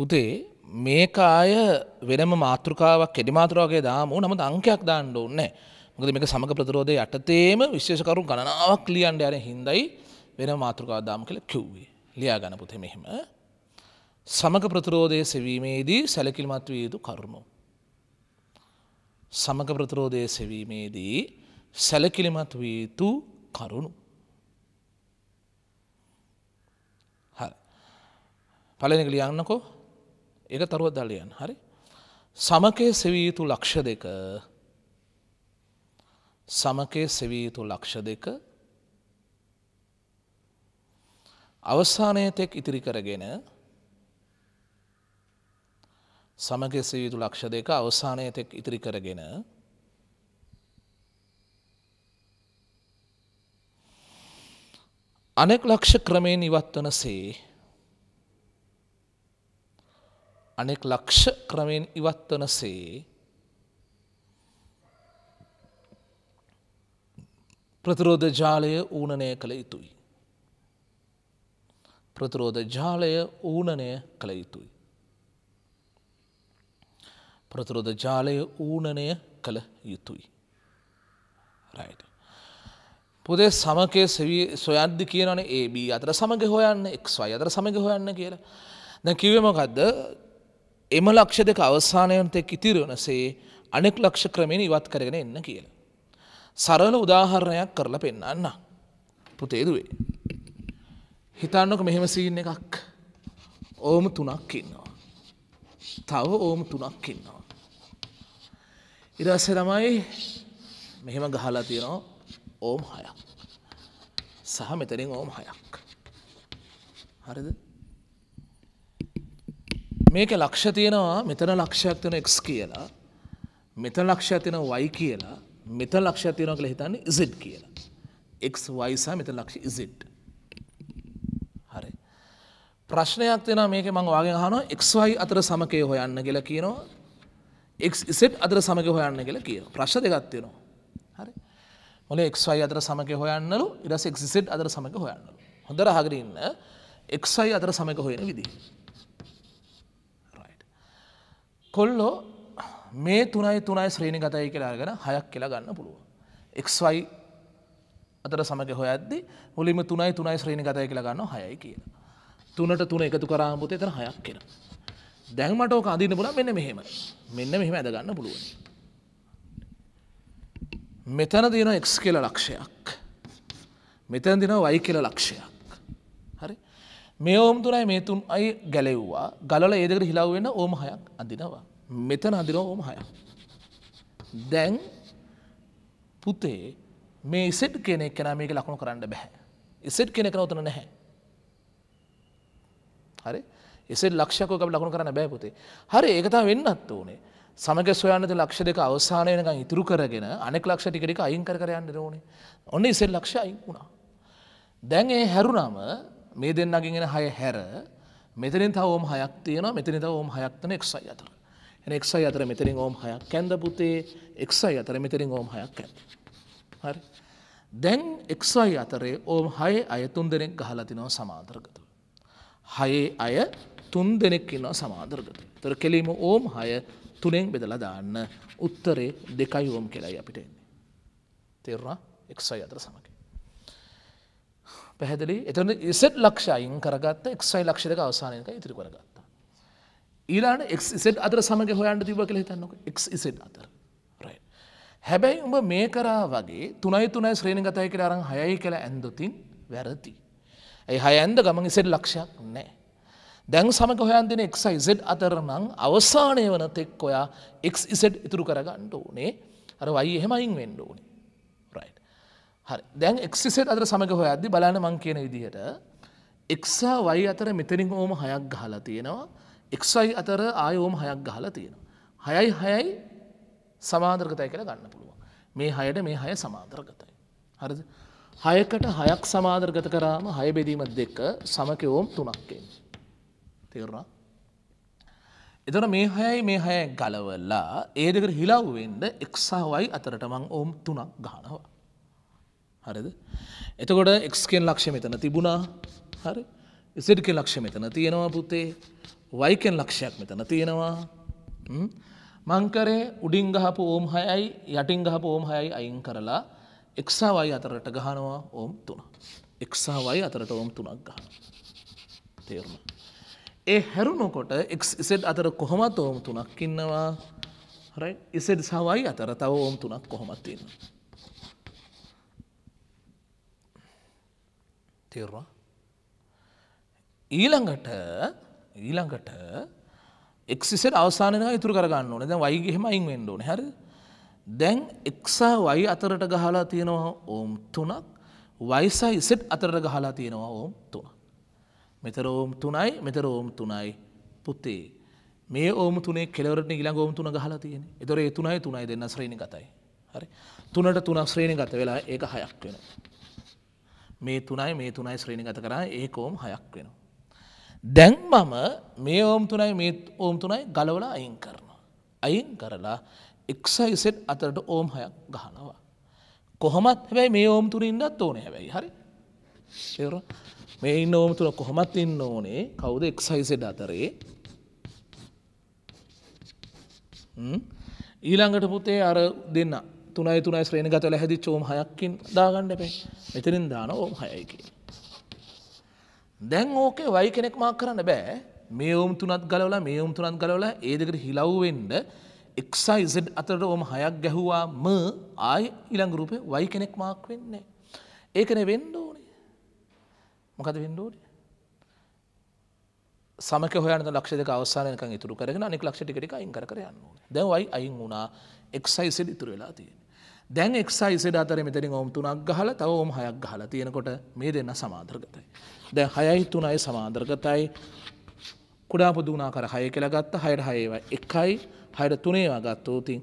පුතේ මේක අය වෙනම මාතෘකාවක් කෙඩි මාතෘකාවගේ දාමු නමුත් අංකයක් දාන්න ඕනේ. මොකද මේක සමග ප්‍රතිරෝධයේ යටතේම විශේෂකරු ගණනාවක් ලියන්න යන හින්දායි වෙන මාතෘකාවක් දාමු කියලා කිව්වේ. ලියා ගන්න පුතේ මෙහෙම. සමග ප්‍රතිරෝධයේ සෙවීමේදී සැලකිලිමත් විය යුතු කරුණු. සමග ප්‍රතිරෝධයේ සෙවීමේදී සැලකිලිමත් විය යුතු කරුණු. හරි. පළවෙනි එක ලියන්නකෝ එක තරුව දලයන් හරි සමකය සෙවිය යුතු ලක්ෂ දෙක සමකය සෙවිය යුතු ලක්ෂ දෙක අවසානය තෙක් ඉතිරි කරගෙන සමග සයුතු ලක්ෂ දෙක අවසානය තෙක් ඉතිරි කරගෙන අනෙක් ලක්ෂ ක්‍රමයෙන් ඉවත්වන සේ අනෙක් ලක්ෂ ක්‍රමයෙන් ඉවත් වනසේ ප්‍රතිරෝධ ජාලය ඌනනය කළ යුතුයි. ප්‍රතිරෝධ ජාලය ඌනනය කළ යුතුයි. ප්‍රතිරෝධ ජාලය ඌනනය කළ යුතුයි. රයිට. පුදේ සමකය සවී සොයද්දි කියනනේ ඒ බී අතර සමග හොයන්න එක් වයි අතර සමඟ හොයන්න කියලා. දැ කිවමකක්ද එම ලක්ෂ දෙක අවසානයන්තෙක් ඉතිරවනසේ අනෙක් ලක්ෂ ක්‍රමෙන ඉවත් කරගෙන එන්න කියල. සරල උදාහරණයක් කරලා පෙන්න්න. පුතේදුවේ. හිතන්නක මෙහෙම සීන් එකක් ඕම තුනක් ඉන්නවා. තව ඕම තුනක් ඉන්නවා. ඉරස්ස ළමයි මෙහෙම ගහලා තියෙනවා ඕම් හයක්. සහ මෙතරින් ඕම් හයක්. හරිද? මේක ලක්ෂ තියෙනවා මෙතන ලක්ෂයක් තියෙන එක්ස් කියලා මෙතන ලක්ෂයක් තියෙන y කියලා මෙතන ලක්ෂයක් තියෙනවා කියලා හිතන්නේ z කියලා. x y සහ මෙතන ලක්ෂ z. හරි. ප්‍රශ්නයක් තියෙනවා මේකේ මම ඔයාගෙන් අහනවා x y අතර සමකය හොයන්න කියලා කියනවා. x z අතර සමකය හොයන්න කියලා කියනවා. ප්‍රශ්න දෙකක් තියෙනවා. හරි. මොලේ x y අතර සමකය හොයන්නලු ඊට පස්සේ x z අතර සමකය හොයන්නලු. හොඳට අහගෙන ඉන්න x y අතර සමකය හොයන විදිහ. කොල්ලෝ මේ තුනයි තුනයි ශ්‍රීණි ගතයි කියලාගෙන හයක් කියලා ගන්න පුළුව. එක්වයි අතර සමග හොයද්දි මුලිම තුනයි තුනයි ශ්‍රීණි ගතය කියලා ගන්න හයයි කියලා. තුනට තුන එකතු කරාමුතේ තන හයක් කියෙන. දැන්මට ඕක අඳන්න පුල මෙන්න මෙහෙම මෙන්න මෙහෙම ඇදගන්න පුළුව. මෙතන දින එක් කියල ලක්ෂයක්. මෙතැන් දින වයි කියල ලක්ෂයක්. මේ ඕම් තුනයි මේ තුන් අයි ගැලෙව්වා ගලල ඒදකට හිලාවෙන්න ඕම හයක් අඳිනවා. මෙතන අඳින ඕම හය. දැන් පුතේ මේ ඉසෙට් කෙනෙක් කෙන මේක ලකුණු කරන්න බැහැ. ඉසෙට් කෙනෙක් නවතන නැහැ. හරි එසෙට ලක්ෂකෝක ලකුණු කරන්න බෑ පුතේ. හරි ඒකතා වෙන්නත් ඕනේ. සමග සොයානත ලක්ෂ දෙක අවසානය වෙනකම් ඉතුරු කරගෙන අනෙක් ලක්ෂ ටික ටික අයින් කර කර යන්න ඕනේ. ඔන්න ඉසෙල් ලක්ෂ අයින් වුණා. දැන් ඒ හැරුණාම මේ දෙන්නගෙන් එන හය හැර මෙතනින් තව ඕම් හයක් තියෙනවා මෙතනි තව ඕම් හයක්තන එක්සයි අතර. එන එක්සයි අතර මෙතරින් ඕම් හයක් කැන්ද පුතේ එක්සයි අතර මෙතරින් ඕම් හයක් කැ. හරි. දැන් එක්සයි අතරේ ඕම් හය අය තුන් දෙනෙක් ගහලතිනව සමාදරගත. හයේ අය තුන් දෙනෙක් ඉන්නවා සමාදරගත. තර කෙලීම ඕම් හය තුනෙන් බෙදලා දාන්න උත්තරේ දෙකයි ඕම් කෙලයි අපිට එන්නේ. තෙරවා එක්සයි අතර සමග. පැහැදිලි එතන ඉසෙට් ලක්ෂ අයින් කරගත්ත එක්සයි ලක්ෂ දෙක අවසානයක ඉතිරි කරගත්තා. ඊළඟට එක්සෙට් අතර සමග හොයන්න තිබ්බ කියලා හිතන්නකො එක්සෙට් අතර. හැබැයි උඹ මේ කරා වගේ තුනයි තුනයි ශ්‍රේණිගතයි කියලා අරන් හයයි කියලා ඇන්දොතින් වැරදි. ඒ හය ඇන්ද ගමන් ඉසෙට් ලක්ෂයක් නැහැ. දැන් සමග හොයන් දෙන එක්සයි සෙට් අතර නම් අවසානය වන තෙක් ඔයා එක්සෙට් ඉතුරු කරගන්න ඕනේ අර වයි එහෙම අයින් වෙන්න ඕනේ. හරි දැන් එක්සිසෙට් අතර සමඟ හොයද්දි බලන්න මං කියන විදිහට එක්සා වයි අතර මෙතනින් ඕම හයක් ගහලා තියෙනවා එක්සයි අතර ආය ඕම හයක් ගහලා තියෙනවා හයයි හයයි සමාදර්ගතය කියලා ගන්න පුළුවන් මේ හයට මේ හය සමාදර්ගතයි හරිද හයකට හයක් සමාදර්ගත කරාම හය බෙදීම දෙක සමක ඕම් තුනක්කෙන් තේරුණා එතන මේ හයයි මේ හය ගලවල්ලා ඒ දෙකට හිලව්වෙන්ඩ එක්සාවයි අතරට මං ඕම් තුනක් ගහනවා හරිද. එතකොට එක්කෙන් ලක්ෂ මෙතන තිබුණා හරි ඉසිඩ්ක ලක්ෂ මෙතන තියෙනවා පුතේ වයිකෙන් ලක්ෂයක් මෙතන තියෙනවා මංකරේ උඩින් ගහපු ඕම් හයයි යටින් ගහපු ඕම් හයයි අයින් කරලා එක්සා වයි අතරට ගහනවා ඕම් තුන. එක්සා වයි අතරට ඕම් තුනක් ගහ. තේරුණ. ඒ හැරුණොකොට එක්සෙඩ් අතර කොහොමත් ඕම් තුනක් ඉන්නවා ඉසෙඩ් සවයි අතර තව ඕම් තුනක් කොහොමත්තින්න. තේරවා. ඊළඟට ඊළඟට එක්සිසට අවසානය ඉතුර කරගන්න ඕන දැ වයිගේහෙම අයින් වෙන්ඩෝන හැර දැන් එක්සා වයි අතරට ගහලා තියෙනවා ඕම් තුනක් වයිසා ඉසෙට් අතරට ගහලා තියෙනවා ඕම් තුන. මෙතර ඕම් තුනයි මෙතර ඕම් තුනයි පුත්තේ මේ ඕම තුනේ කෙලවරට ගිලා ෝම් තුන ගහලා තියෙන එතොර තුනයි තුනයි දෙන්න ශ්‍රීණි ගතයි හරි තුනට තුන ශ්‍රේණි ගත වෙලා ඒක හයක් වෙන. මේ තුනයි මේ තුනයි ශ්‍රීණිගත කරා ඒ කෝම් හයක් වෙනවා. දැන් මම මේ ඕම් තුනයි මේ ඕම් තුනයි ගලවල අයින් කරනවා. අයින් කරලා එක්සයිසෙට් අතරට ඕම් හයක් ගහනවා. කොහොමත් හැබැයි මේ ඕම් තුරින්න්නත් ඕන හැබැයි හරි ශර මේ ඉන්න ඕම තුළ කොහොමත් ඉන්න ඕනේ කවුද එක්සයිසෙඩ් අතරේ ඊළඟට පුතේ අර දෙන්න තුනයි තුනයි ශ්‍රේණ ගතල හැදි චෝම් හයක්කින් දාගන්න එපේ මෙතරින් දාන ඕම් හයයිකි. දැන් ඕකේ වයි කෙනෙක් මාක් කරන්න බෑ මේ ඔවුම් තුනත් ගලවල මේ ඔවුම් තුනත් ගලවල ඒදකට හිලව්වෙන්ඩ එක්සයිස අතරට ඔම හයක් ගැහුවා ම ආය ඉළං ගරුපය වයි කෙනෙක් මාක් වෙන්නේ. ඒකන වෙන්ඩ ඕනේ මොකද වෙන්ඩෝඩ සමක හොය ලක්ෂ දෙක අවසානයක ඉතුරු කරගෙන අනෙක් ලක්ෂටිකට අයින් කර යන්න දැවයි අයින් වුණා එක්සයිසෙල් ඉතුර වෙලා තියෙන. දැන් එක්සයි සිට අතර මෙතරින් ඔවුම් තුනක් ගහල තව ඔම හයක් ගහල තියෙනකොට මේ දෙන්න සමාධර්ගතයි. දැන් හයයි තුනයි සමාධර්ගතයි කුඩා පුදුනා කර හය කියලා ගත්ත හයට හයේවා එකයි හයට තුනේවා ගත්තෝ තින්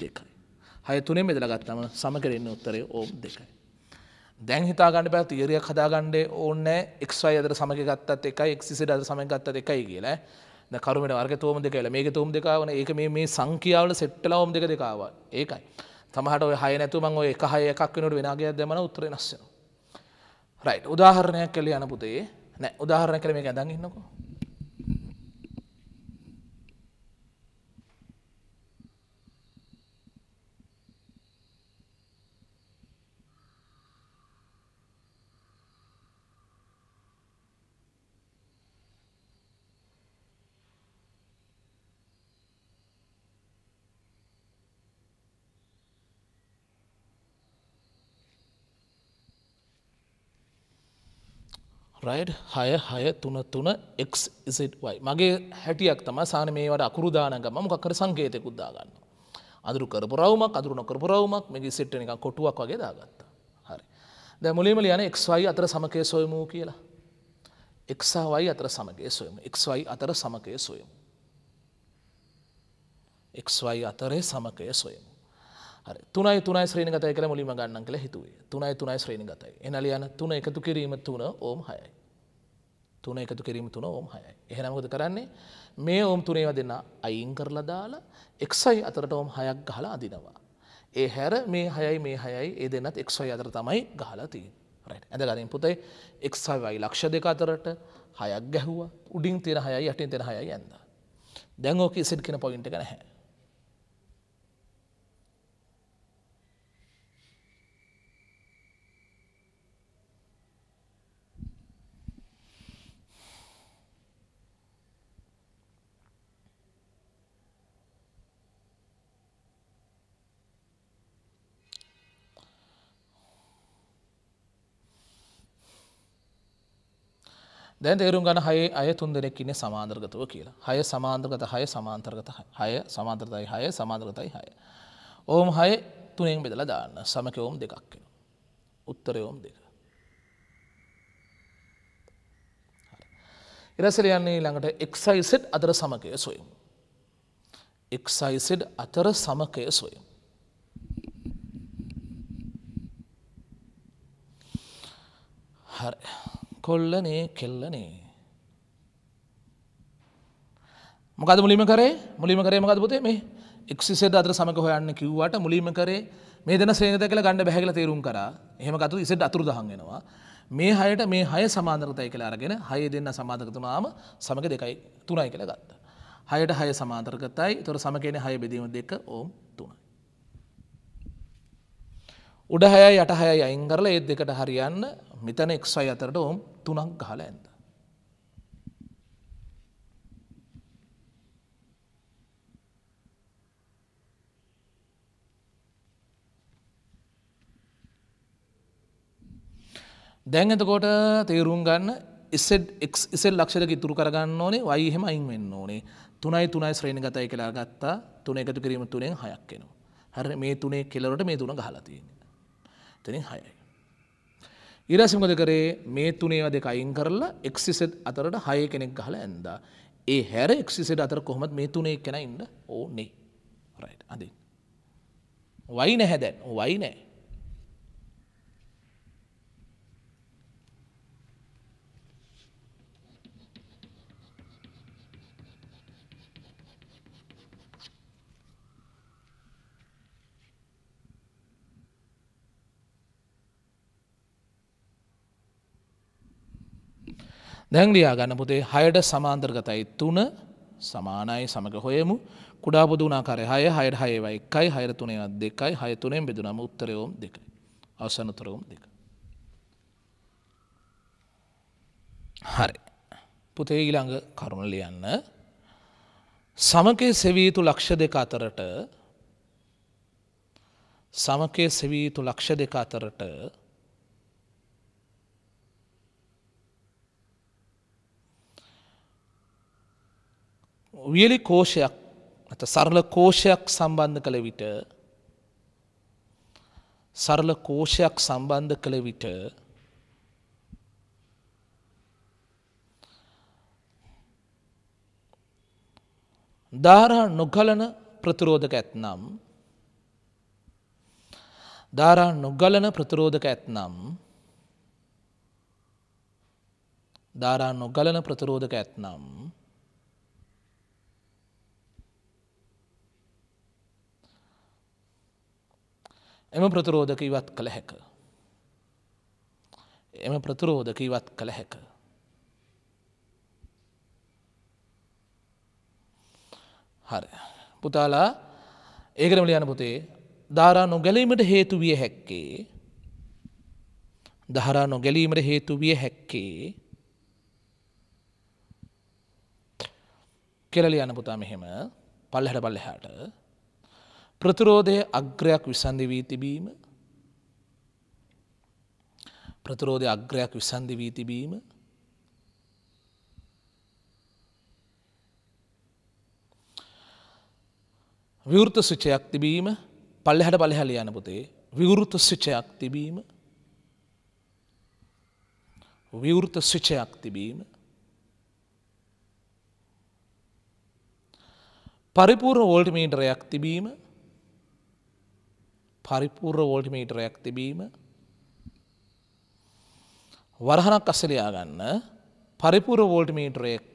දෙකයි. හය තුනේ මෙදල ගත්තම සමකරෙන්න උත්තරේ ඕම් දෙකයි. දැන් හිතාගන්න පැ තීරයක් හදාගණ්ඩේ ඕන්නෑ එක්වයි අදර සමග ගත්තත් එකයි එක්සිට අද සමය ගත්තත් එකයි කියලා කරුමට වර්ග තෝම දෙ කියලා මේක තෝම් දෙකාවන ඒක මේ සංකියාවල සෙට්ටල ෝම් දෙක දෙකාව ඒකයි. තමහට ඔය හය නැතු මං ඔය එක හය එකක් වෙනට වෙනගේ දෙමන උත්තර නස්සන රයි් උදාහරණයක් කළ යන පුතේ නෑ උදාහරණ කළ මේ ඇදන් ඉන්නකෝ රයිඩ් හය හය තුන තුන එක්සිටවයි මගේ හැටියක් තම සාන මේවට අකුරුදානගම මොකර සංකේතයකුද්දා ගන්න අදුරු කරපුරවමක් අදුරු නොකරපුරවමක් මෙගේ සිට්ට එක කොටුවක් වගේ දාගත්තා හරි දැ මුලීම ලියන එක්වයි අතර සමකය සොයමූ කියලා එක්සාවයි අතර සමගේ සොයම එක්වයි අතර සමකය සොයමු එක්වයි අතරේ සමකය සොයමු තුනයි තුනයි ශ්‍රීණගතය කළ මුලිම ගන්න කළ හිතුවේ තුනයි තුනයි ශ්‍රීණගතයි එනල යන තුන එකතු කිරීම තුන ඕම් හයයි. තුන එකතු කිරීම තුන ඕම් හයයි. එහෙනමකද කරන්නේ මේ ඕම් තුනේව දෙන්න අයින් කරලා දාලා එක්සයි අතරට ඕම් හයක් ගහලා අදිනවා. ඒ හැර මේ හයයි මේ හයයි ඒ දෙන්නත් එක්සයි අතර තමයි ගහලා තිී. ඇඳ ගරින් පුතේ එක්සවයි ලක්ෂ දෙක අතරට හයක් ගැහුව උඩින් තිර හයයි යටින් තෙර හයයි ඇන්ද. දැන් ඕක සිට් කෙන පොයින්ට ගැහැ. දැන් තේරුම් ගන්න හයේ අය තුන්දෙනෙක් ඉන්නේ සමාන්තරගතව කියලා. හය සමාන්තරගත හය සමාන්තරගත හය සමාන්තරගතයි හය සමාන්තරගතයි හය. ඕම් හය තුනෙන් බෙදලා දාන්න. සමක ඕම් දෙකක් වෙනවා. උත්තර ඕම් දෙක. ඉරසල යන්නේ ළඟට එක්සයිසෙඩ් අතර සමකය සොයමු. එක්සයිසෙඩ් අතර සමකය සොයමු. හරි. කොල්ලනේ කෙල්ලනේ. මොකද මුලිම කරේ මුලිම කරේ මකද පුතේ මේ එක්සිසේද අතර සමක හොයන්න කිව්වට මුලිම කරේ මේ දෙන සේගත කළ ගණඩ බැහැල තේරුම් කර එහෙම කතු ඉසට අතුරු දහන්ගෙනවා මේ හයට මේ හය සමාන්දරතයි කියලා අරගෙන හය දෙන්න සමාධකතුනාම සමක දෙකයි තුනයි කියලා ගත්ත. හයට හය සමාන්තරකතයි තොර සමකෙන හය බෙදීම දෙක ඕම් උඩ හයයි යට හයයි අයින් කරලා ඒත් දෙකට හරියන්න මෙතන එක් අයි අතරට ඔම් තුනක් ගහල ඇද. දැන් එතකොට තේරුම් ගන්න එසෙල් ලක්ෂක ඉතුරු කරගන්න ඕනේ වයිහෙම අයින් වෙන්න ඕනේ තුනයි තුනයි ශ්‍රේණ ගතයි කලා ගත්තා තුන එකතු කිරීම තුනෙන් හයක් එෙනවා. හර මේ තුනේ කෙලරට මේ තුන ගහලතියන්නේ. එතනින් හයයි. ඉරසිමකද කරේ මේ තුනේව දෙක අයින් කරලා එක්සිසෙත් අතරට හය කෙනෙක් ගහල ඇන්දා. ඒ හැර එක්සිසෙට අතර කොහොමත් මේ තුනේ කෙන ඉන්න ඕනේ රයි් අඳින්. වයින හැදැන් වයිනෑ දැංලියා ගන්න පුතේ හයට සමාන්දර්ගතයි තුන සමානයි සමඟ හොයමු කුඩා බුදුනාකාරය හය හයට හයවයි එකයි හයර තුනේවත් දෙකයි හය තුනෙන් බෙදුනම උත්තරයෝම් දෙකයි අවසනතරවුම් දෙක. හරි පුතේ ඊළඟ කරුණ ලියන්න සමකය සෙවීතු ලක්ෂ දෙක අතරට සමකය සෙවීතු ලක්ෂ දෙක අතරට වියලි කෝෂයක් ඇත සරල කෝෂයක් සම්බන්ධ කළ විට සරල කෝෂයක් සම්බන්ධ කළ විට ධාරා නොගලන ප්‍රතිරෝධක ඇත්නම් ධාරා නොගලන ප්‍රතිරෝධක ඇත්නම් ධාරා නොගලන ප්‍රතිරෝධක ඇත්නම් එම ප්‍රතිරෝධක ඉවත් කළ හැක. එම ප්‍රතිරෝධක ඉවත් කළ හැක. හරි. පුතාලා ඒකරම ලියන පුතේ ධාරා නොගැලීමට හේතු විය හැක්කේ දහරා නොගැලීමට හේතු විය හැක්කේ කෙරලි යන පුතා මෙහෙම පල්ලහට පල්ලෙහාට ප්‍රතිරෝධය අග්‍රයක් විසන්ධි වී තිබීම ප්‍රතිරෝධය අග්‍රයක් විසන්ධි වී තිබීම විවෘත සුචයක් තිබීම පල්ලෙහට පලහැල යන පුතේ විවෘත සුචයක් තිබීම විවෘත සුචයක් තිබීම පරිපූර්ණ වෝල්ටමීටරයක් තිබීම පරිපූර් වෝල්ටිමීටරයක් තිබීම වරහනක් අස්සලයා ගන්න පරිපුර වෝල්ටිමීටර එක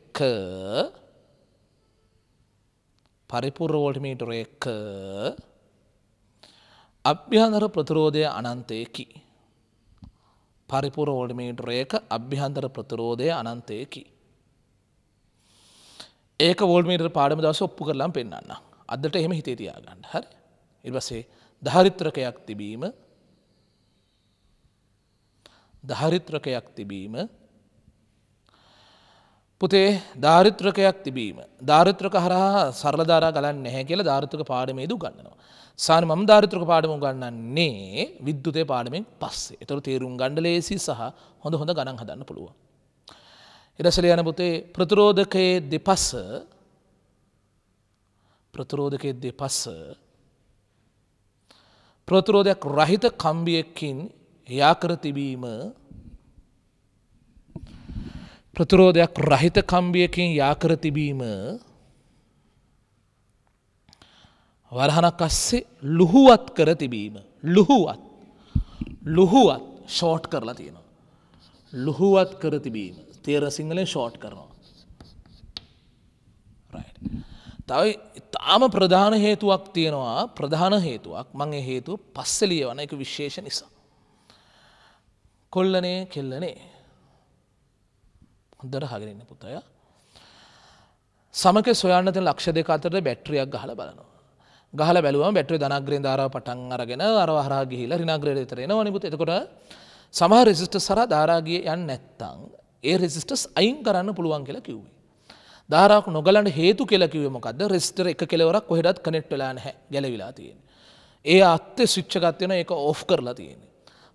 පරිපුර වෝල්ටිමීටර එක අභ්‍යන්තර ප්‍රතිරෝධය අනන්තයකි. පරිපුර වෝල්ටිමීටර එක අභ්‍යන්තර ප්‍රතිරෝධය අනන්තයකි. ඒක වෝල්මීට පාඩම දවස ඔප්පු කරලාම් පෙන්න්න අදට එහෙම හිතේ තියාගන්න හරි ඉවසේ ධාරිත්‍රකයක් තිබීම ධාරිත්‍රකයක් තිබීම පුතේ ධාරිත්‍රකයක් තිබීම ධාරිත්‍රක හරහා සරලධාරා ගලන්න නැහැ කියල ධාරිත්‍රක පාඩමේදු ගන්නවා. සාන මම ධාරිත්‍රක පාඩම ගන්නන්නේ විද්‍යුතය පාඩමෙන් පස්සේ එතර තේරුම් ගණ්ඩලේසි සහ හොඳ හොඳ ගණන් හදන්න පුළුව. එරසල යන පුතේ ප්‍රතිරෝධකයේ දෙපස්ස ප්‍රතිරෝධකයේ දෙපස්ස ප්‍රතිරෝධයක් රහිත කම්බියකින් යාකර තිබීම ප්‍රතිරෝධයක් රහිත කම්බියකින් යාකර තිබීම වරහනක් අස්සේ ලුහුවත් කර තිබීම ලුහුවත් ලුහුවත් ෂෝට් කරලා තියෙනවා. ලුහුවත් කර තිබීම තේර සිංහලෙන් ෂෝට් කරනවා. තවයි ඉතාම ප්‍රධාන හේතුවක් තියෙනවා ප්‍රධාන හේතුවක් මං හේතු පස්සලිය වන එක විශේෂ නිසා. කොල්ලනේ කෙල්ලනේ හොදර හගරන්න පුතය සමක සොයන්නත ලක්ෂ දෙක අතරට බැට්‍රියක් ගහල බලනවා ගහල බැලුවම බැට්‍රි ධනග්‍රේ ධාරාව පටන් අරගෙන අරවාහරා ගිහිල රිනාග්‍රේතරෙන වනිපුත එතකොට සමහ රෙසිිස්ට සර ධාරාගිය යන්න නැත්තං ඒ රෙසිිස්ටස් අයින් කරන්න පුළුවන් කියලා කිව්වේ ධාරාවක් නොගලන්න හේතු කියලා කිව්වේ මොකද්ද රෙස්ටර් එක කෙලවරක් කොහෙවත් කනෙක්ට් වෙලා නැහැ ගැලවිලා තියෙන්නේ ඒ අත්තේ ස්විච් එකක් තියෙනවා ඒක ඔෆ් කරලා තියෙන්නේ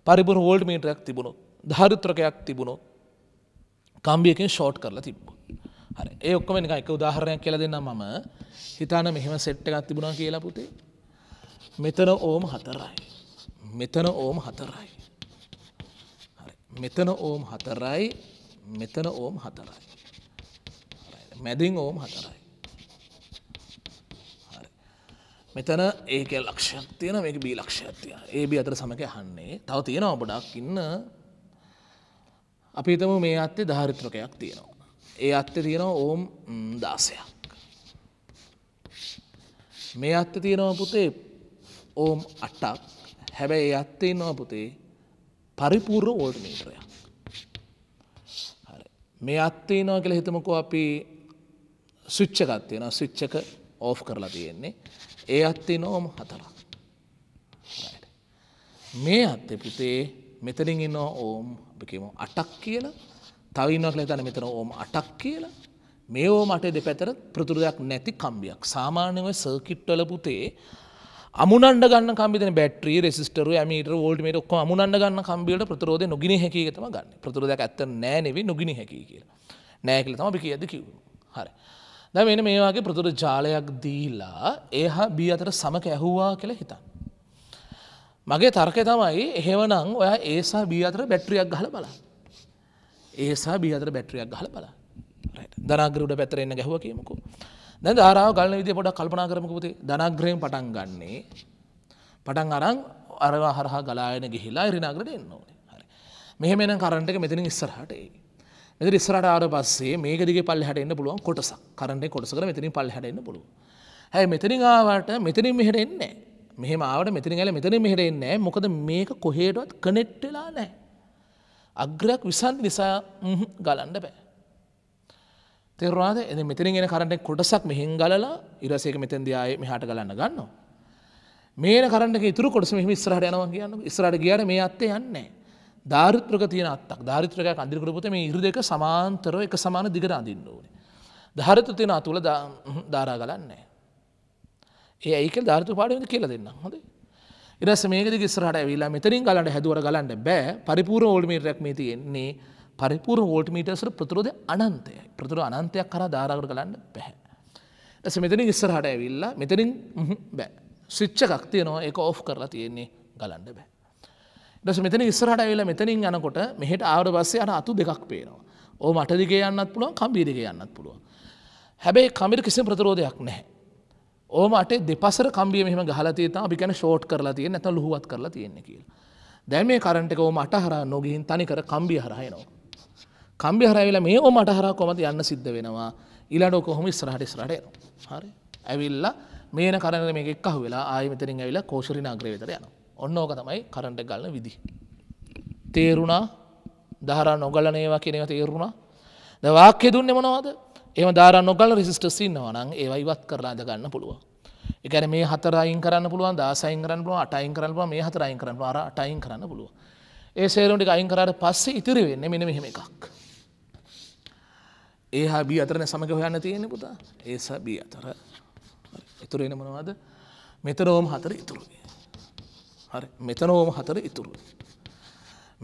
පරිපූර්ණ වෝල්ට් මීටරයක් තිබුණොත් ධාරිත්‍රකයක් තිබුණොත් කම්බියකින් ෂෝට් කරලා තිබ්බා හරි ඒ ඔක්කොම නිකන් එක උදාහරණයක් කියලා දෙන්නම් මම හිතාන මෙහෙම සෙට් එකක් තිබුණා කියලා පුතේ මෙතන ඕම හතරයි. මෙතන ඕම හතරයි. මෙතන ඕම් හතරයි මෙතන ඕම් හතරයි. මැදින් ඕම හතරයි. මෙතන ඒක ලක්ෂයක් තියෙන මේක බී ලක්ෂයක් තියෙන. ඒ බී අතර සමක යහන්නේ. තව තියෙනවා ගොඩක් ඉන්න. අපි හිතමු මේ අත්තේ ධාරිත්‍රකයක් තියෙනවා. ඒ අත්තේ තියෙනවා ඕම් 16ක්. මේ අත්තේ තියෙනවා පුතේ ඕම් 8ක්. හැබැයි ඒ අත්තේ ඉන්නවා පුතේ පරිපූර්ණ වෝල්ට්මීටරයක්. හරි. මේ අත්තේ ඉන්නවා කියලා හිතමුකෝ අපි සුච්චකත් තියෙන සුච්චක ඕෆ් කරලා තියෙන්නේ ඒ අත්තේ නෝම හතලා මේ අත්තේ පුතේ මෙතනින් ඉන්න ඕම් අපිකම අටක් කියලා තවින්නක් ලතන මෙතන ඕම් අටක් කියලා මේ ඕම අටේ දෙපැතර ප්‍රතුරදයක් නැති කම්බියක් සාමාන්‍යව සර්කිට්වල පුතේ අමුණන්ඩ ගන්න කම්බිතන බැට්‍රී රෙසිස්ටර මීට ෝල්ටමට ඔක්ක අමුණන්ඩ ගන්න කම්බිලට ප්‍රතරෝධ නොගිනි හැකීතම ගන්න ප්‍රතුරදයක් ඇත්ත නෑනෙවි නොගිනි හැකි කියලා නෑකල තම අපි කියද කිව් හරි. දැ මෙන මේ වගේ ප්‍රතුර ජාලයක් දීලා ඒහා බී අතර සමක ඇහුවා කියලා හිතන්. මගේ තර්කය තමයි එහෙවනං ඔයා ඒසා බී අතර බැට්‍රියක් ගහල බලා. ඒසා බී අතර බැට්‍රියක් ගහල බලා දනාගරුට පැතරෙන්න්න ගැහුව කියමුකු. දැ ආරාව ගලන විදි පොඩ කල්පනා කරමකපුති දනාග්‍රයෙන් පටන් ගන්නේ පටන් අරං අරවා හරහා ගලායන ගිහිලා රිනාගරට එන්න ඕනේ හරි මෙහෙමෙන කරන්ට එක මෙතින ඉස්සරහට ඒ. ඇති ඉස්රට ආර පස්සේ මේකදිගේ පල් හැටන්න පුළුවන් කොටස කරන්නේ කොටසකර මෙතනින් පල් හැටන්න පුළුව හැයි මෙතනින් ආවට මෙතනින් මෙහට එන්නේ මෙහම ආවට මෙතනි ඇල මෙතන මෙහට එන්නේ මොකද මේක කොහේටුවත් කනෙට්ටලා නෑ අග්‍රයක් විසන් නිසා ගලන්ඩ බෑ තෙරවාද එ මෙතනින් එන කරට කොටසක් මෙහින් ගලලා ඉරසේක මෙතැන්දයාය මෙහට ගලන්න ගන්නවා මේ කරට ඉතුර කොටස මෙහි ස්රහට යනවා කියන්න ස්රට ගියට මේ අත්තේ යන්නේ ධාරිත්‍රක තියන අත්තක් ධාරිත්‍රකයක් අඳිරකරපුත මේ ඉරි දෙක සමාන්තරව එක සමාන දිගට අඳන්න ඕන. ධාරිත තියෙන අතුල ධාරා ගලන්නේ. ඒ ඒක ධාරිතු පාඩමද කියලා දෙන්න හොද. ඉරස මේකද ගෙස්රට ඇවිලා මෙතරින් ගලට හැදුවර ගලන්න බෑ පරිපූර ෝල්මීටරක් මේ තියෙන්නේ පරිපූර ෝල්ටමීටසර ප්‍රතුරෝද අනන්තය ප්‍රතුර අනන්තයක් කර ධාරාගර ගලන්න බැහැ. ඇස මෙතනින් ඉස්සරහට ඇවිල්ලා මෙතරින් බෑ සිච්ච එකක් තියනවා එක ඔෆ් කරලා තියෙන්නේ ගලන්න බෑ. ඩස මෙතන ඉස්සරහට ඇවිල මෙතනින් යනකොට මෙහට ආවට පස්සේ අන අතු දෙකක් පේනවා. ඕ මටදිගේ යන්නත් පුළුවන් කම්බීරිගේ යන්නත් පුළුවන්. හැබැයි කමිර කිසි ප්‍රතරෝධයක් නැහැ. ඕම අටේ දෙපසර කම්බිය මෙහම ගහලතියත අපි ගැන ෂෝට් කරලා තියෙන ඇත ලුවත් කරලා තියෙන්න කියලා. දැන් මේ කරට එකෝ මටහර නොගින් තනිකර කම්බිය හරහයනවා. කම්බි හරඇවිල මේ ඕ මටහර කොමති යන්න සිද්ධ වෙනවා ඉලාට කොහොම ස්රහටි ස්රටයන හරි ඇවිල්ල මේන කරන මේ එකක් වෙලා ආයමතරින් ඇවිලා කෝෂරි නාග්‍රවිතර යනවා. ඔන්න ඕක තමයි කරන්ට ගලන විදි. තේරුණා දහර නොගලන ඒවා කෙනව තේරුණා දවාක්‍ය දුන්න මොනවද ඒම දාර නොගල රිසිට සින්නවනං ඒව ඉවත් කරලාද ගන්න පුළුව. එකන මේ හතරයින් කරන්න පුළුවන් දාසයින් කරන්න පුළුව අටයින් කරන්න පුළුව මේ හතරයින් කරන්න පාර අටයින් කරන්න පුළුව. ඒ සේරුන්ට අයින් කරට පස්සේ ඉතිරි වෙන්න මෙන මෙහෙම එකක්. ඒ හා බී අතරන සමඟ හොයන්න තියෙන පුතා ඒසා බී අතර එතුරෙන මොනවද මෙතරෝම් හතර ඉතුරුේ. හරි මෙතන ඕම හතර ඉතුරුයි.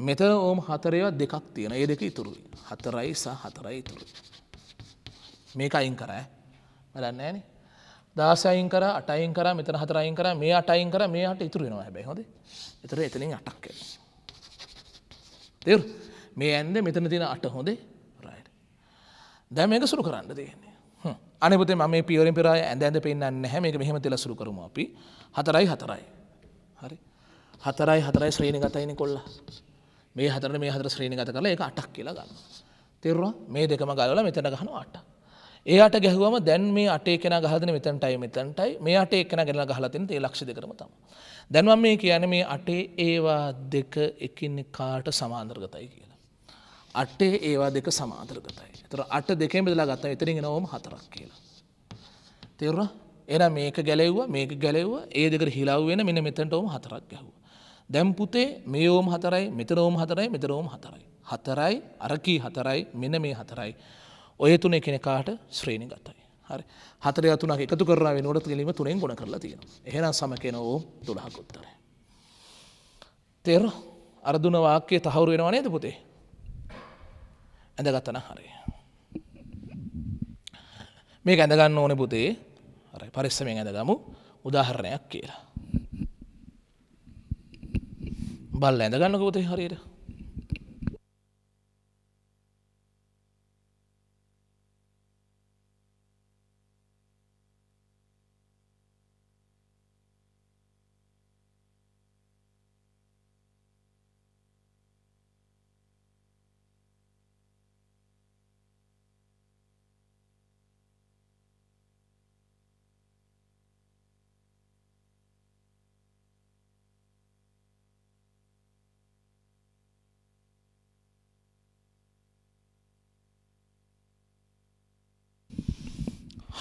මෙතන ඕම හතරේවත් දෙකක් තියෙන ඒ දෙක ඉතුරුයි හතරයි සහ හතරයි ඉතුරුයි. මේක අයින් කරෑ බලන්න ෑන දාසයින් කර අටයින් කර මෙතන හතරයින් කර මේ අටයින් කර මේට ඉතුරෙනවා හැබැ හොද එතර එතනින් අටක් කර. තෙර මේ ඇන්ද මෙතන තින අට හොදේ රයි. දැම මේක සුරු කරන්න තියන්නේ. අනපතේ ම පියවරින් පෙරා ඇඳ ඇඳ පෙන්න්න හැම එක මෙහම තෙලසුරු කරම අපි හතරයි හතරයි. හරි හතරයි හතරයි ශ්‍රීණ ගතයින කොල්ලා මේ හතර මේ හතර ශ්‍රීණ ගත කරලා එක අටක් කියලා ගන්න තෙරවා මේ දෙකම ගලල මෙතන ගහන අට ඒට ගැහුවම දැන් මේ අටේ කෙන ගහදන මෙතන්ටයි මෙතන්ටයි මේ අට එක්න ගෙන ගහලතින ඒ ලක්ෂ දෙකරම තම දැන්වම් මේ කියන මේ අටේ ඒවා දෙක එකින් කාට සමාන්දර්ගතයි කියලා අටේ ඒවා දෙක සමාන්දර්ගතයි තර අට දෙකෙන් බෙදලා ගත්ත එතරින් නොවම හතරක් කියලා තෙරවා එන මේක ගැලෙව්ව මේක ගැලෙව්ව ඒ දෙක හිලාව්වෙන මෙන මෙතන්ටවම හතරක් ගැහුව දැම් පුතේ මේ ඕම් හතරයි මෙතරෝම් හතරයි මෙතරෝම් හතරයි. හතරයි අරකී හතරයි මෙන මේ හතරයි. ඔය තුන කෙනෙකාට ශ්‍රීණි ගතයි. හරි හතර තුනක් එකතු කරලා වෙනුවට ගැලීම තුනෙන් ගොඩ කරලා තියෙන. එහෙනම් සම කියන ඕම් 12ක් උත්තර. තේර අරදුන වාක්‍ය තහවුරු වෙනව නේද පුතේ? ඇඳගත්තන හරි. මේක ඇඳගන්න ඕනේ පුතේ. හරි පරිස්සමෙන් ඇඳගමු උදාහරණයක් කියලා. බල් ඇඳගන්න කොතේ හරියට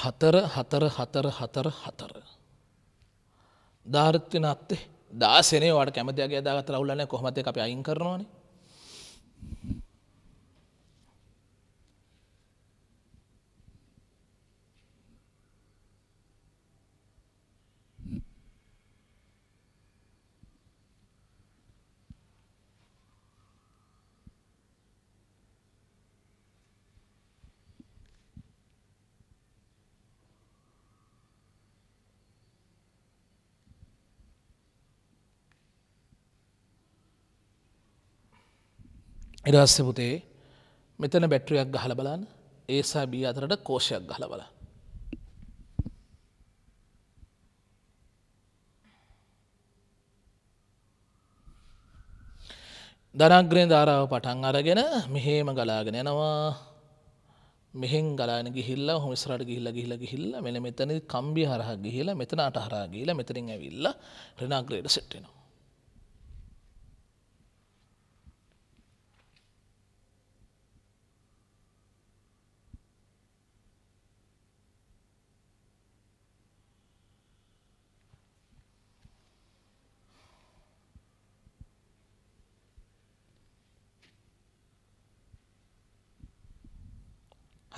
හතර හතර හතර හතර හතර. ධාර්ත්වනත්තේ දාසනේ වට කැමතිගේ දාගත රවුලන කොහමත අප අයින් කරනවානේ එරහස්ස පුතේ මෙතන බැට්‍රියක් ගහල බලන්න ඒසා බී අතරට කෝෂයක් ගහල බල දනග්‍රය ධාරාව පටන් අරගෙන මෙහේම ගලාගෙන යනවා මෙහෙන් ගලාන ගිහිල්ල හොමස්රට ගිහිල්ල ගිහිල ගිහිල්ල මෙන මෙතන කම්බි හරහ ගිහිලා මෙතන අටහරා ගිහිලා මෙතරින් ඇවිල්ල රෙනග්‍රයට සෙට්ටෙනවා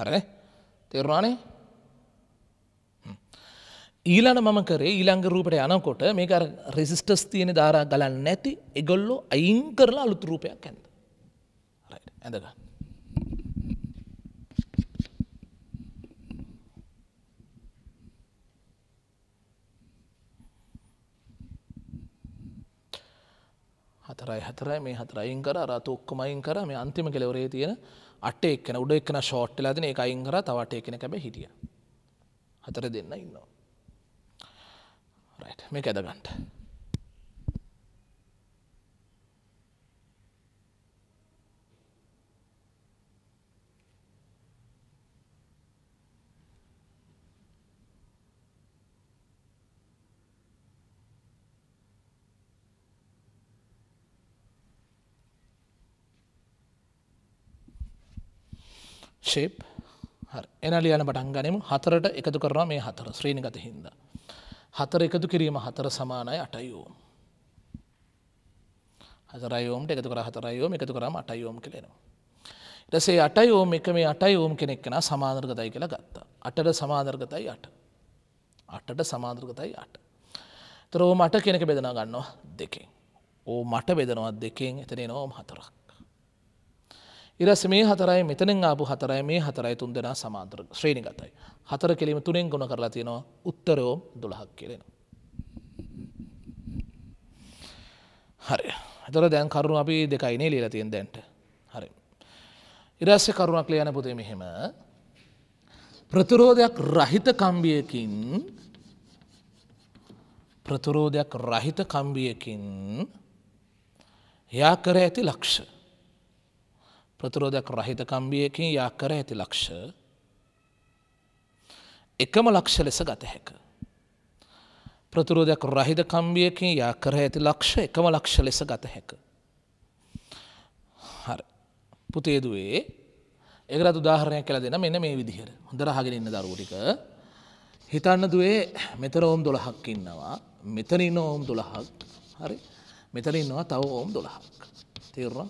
හරද තෙරවානේ ඊලන මම කරේ ඊළංග රූපට යනකොට මේක රෙසිස්ටස් තියෙන ධාරා ගලන්න නැති එගොල්ලෝ අයින් කරලා අලුත් රූපයක් ඇඳ ඇඳග හතරයි හතරයි මේ හතරයින් කර රතු ඔක්කොමයින් කර මේ අන්තිම කෙලවරේ තියෙන අට එක්කන උඩ එක්න ෂෝට් ලදින එක අයිංහර තවට එකන කැබ හිටිය හතර දෙන්න ඉන්නවා මේ ඇදගන්ට ශේප් එන ලියන පටන් ගනිමු හතරට එකතු කරනවා මේ හතර ශ්‍රීණිගත හින්ද. හතර එකතු කිරීම හතර සමානයි අටයෝම්. හතරයෝම්ට එකතු කර හතරයෝම එකතු කරම අටයෝම් කලෙනවා. ඉටසේ අටයෝම් එක මේ අටයෝම් කෙනෙක් කෙන සමාදර්ගතයි කියලා ගත්තා. අටට සමාදර්ගතයි අට. අටට සමාදර්ගතයි අට. තරෝ මට කෙනෙක බෙදෙන ගන්නවා දෙකෙන්. ඕ මට බෙදනවා දෙකෙන් එතනේ නොම් හතරක්. ඉරස මේ හතරයි මෙතනින් ආපු හතරයි මේ හතරයි තුන් දෙෙන සමාන්තර ශ්‍රීණි ගතයි. හතර කෙලීම තුනෙන් ගුණ කරලා තියෙනවා උත්තරයෝ දුළහක් කෙලෙන. හරි හතර දැන් කරුණු අපි දෙකයිනේ ලීලා තියෙන් දැන්ට හරි. ඉරස්්‍ය කරුණක් ලයන පුතේ මෙහෙම ප්‍රතිරෝධයක් රහිත කම්බියකින් ප්‍රතුරෝධයක් රහිත කම්බියකින් යා කර ඇති ලක්ෂ ප්‍රතිරෝධයක් රහිත කම්බියකින් යා කර ඇති ලක්ෂ එකම ලක්ෂ ලෙස ගත හැක. ප්‍රතිරෝධයක් රහිත කම්බියකින් යා කර ඇති ලක්ෂ එකම ලක්ෂ ලෙස ගත හැක. පුතේදුවේ ඒකට උදාහරණයක් කියලා දෙන මෙන්න මේ විදිහට හොඳ රහගෙන ඉන්න දරුවෝ ටික හිතන්න දුවේ මෙතන ඕම් 12ක් ඉන්නවා මෙතන ඉන්න ඕම් 12ක් හරි මෙතන ඉන්නවා තව ඕම් 12ක් තේරුණා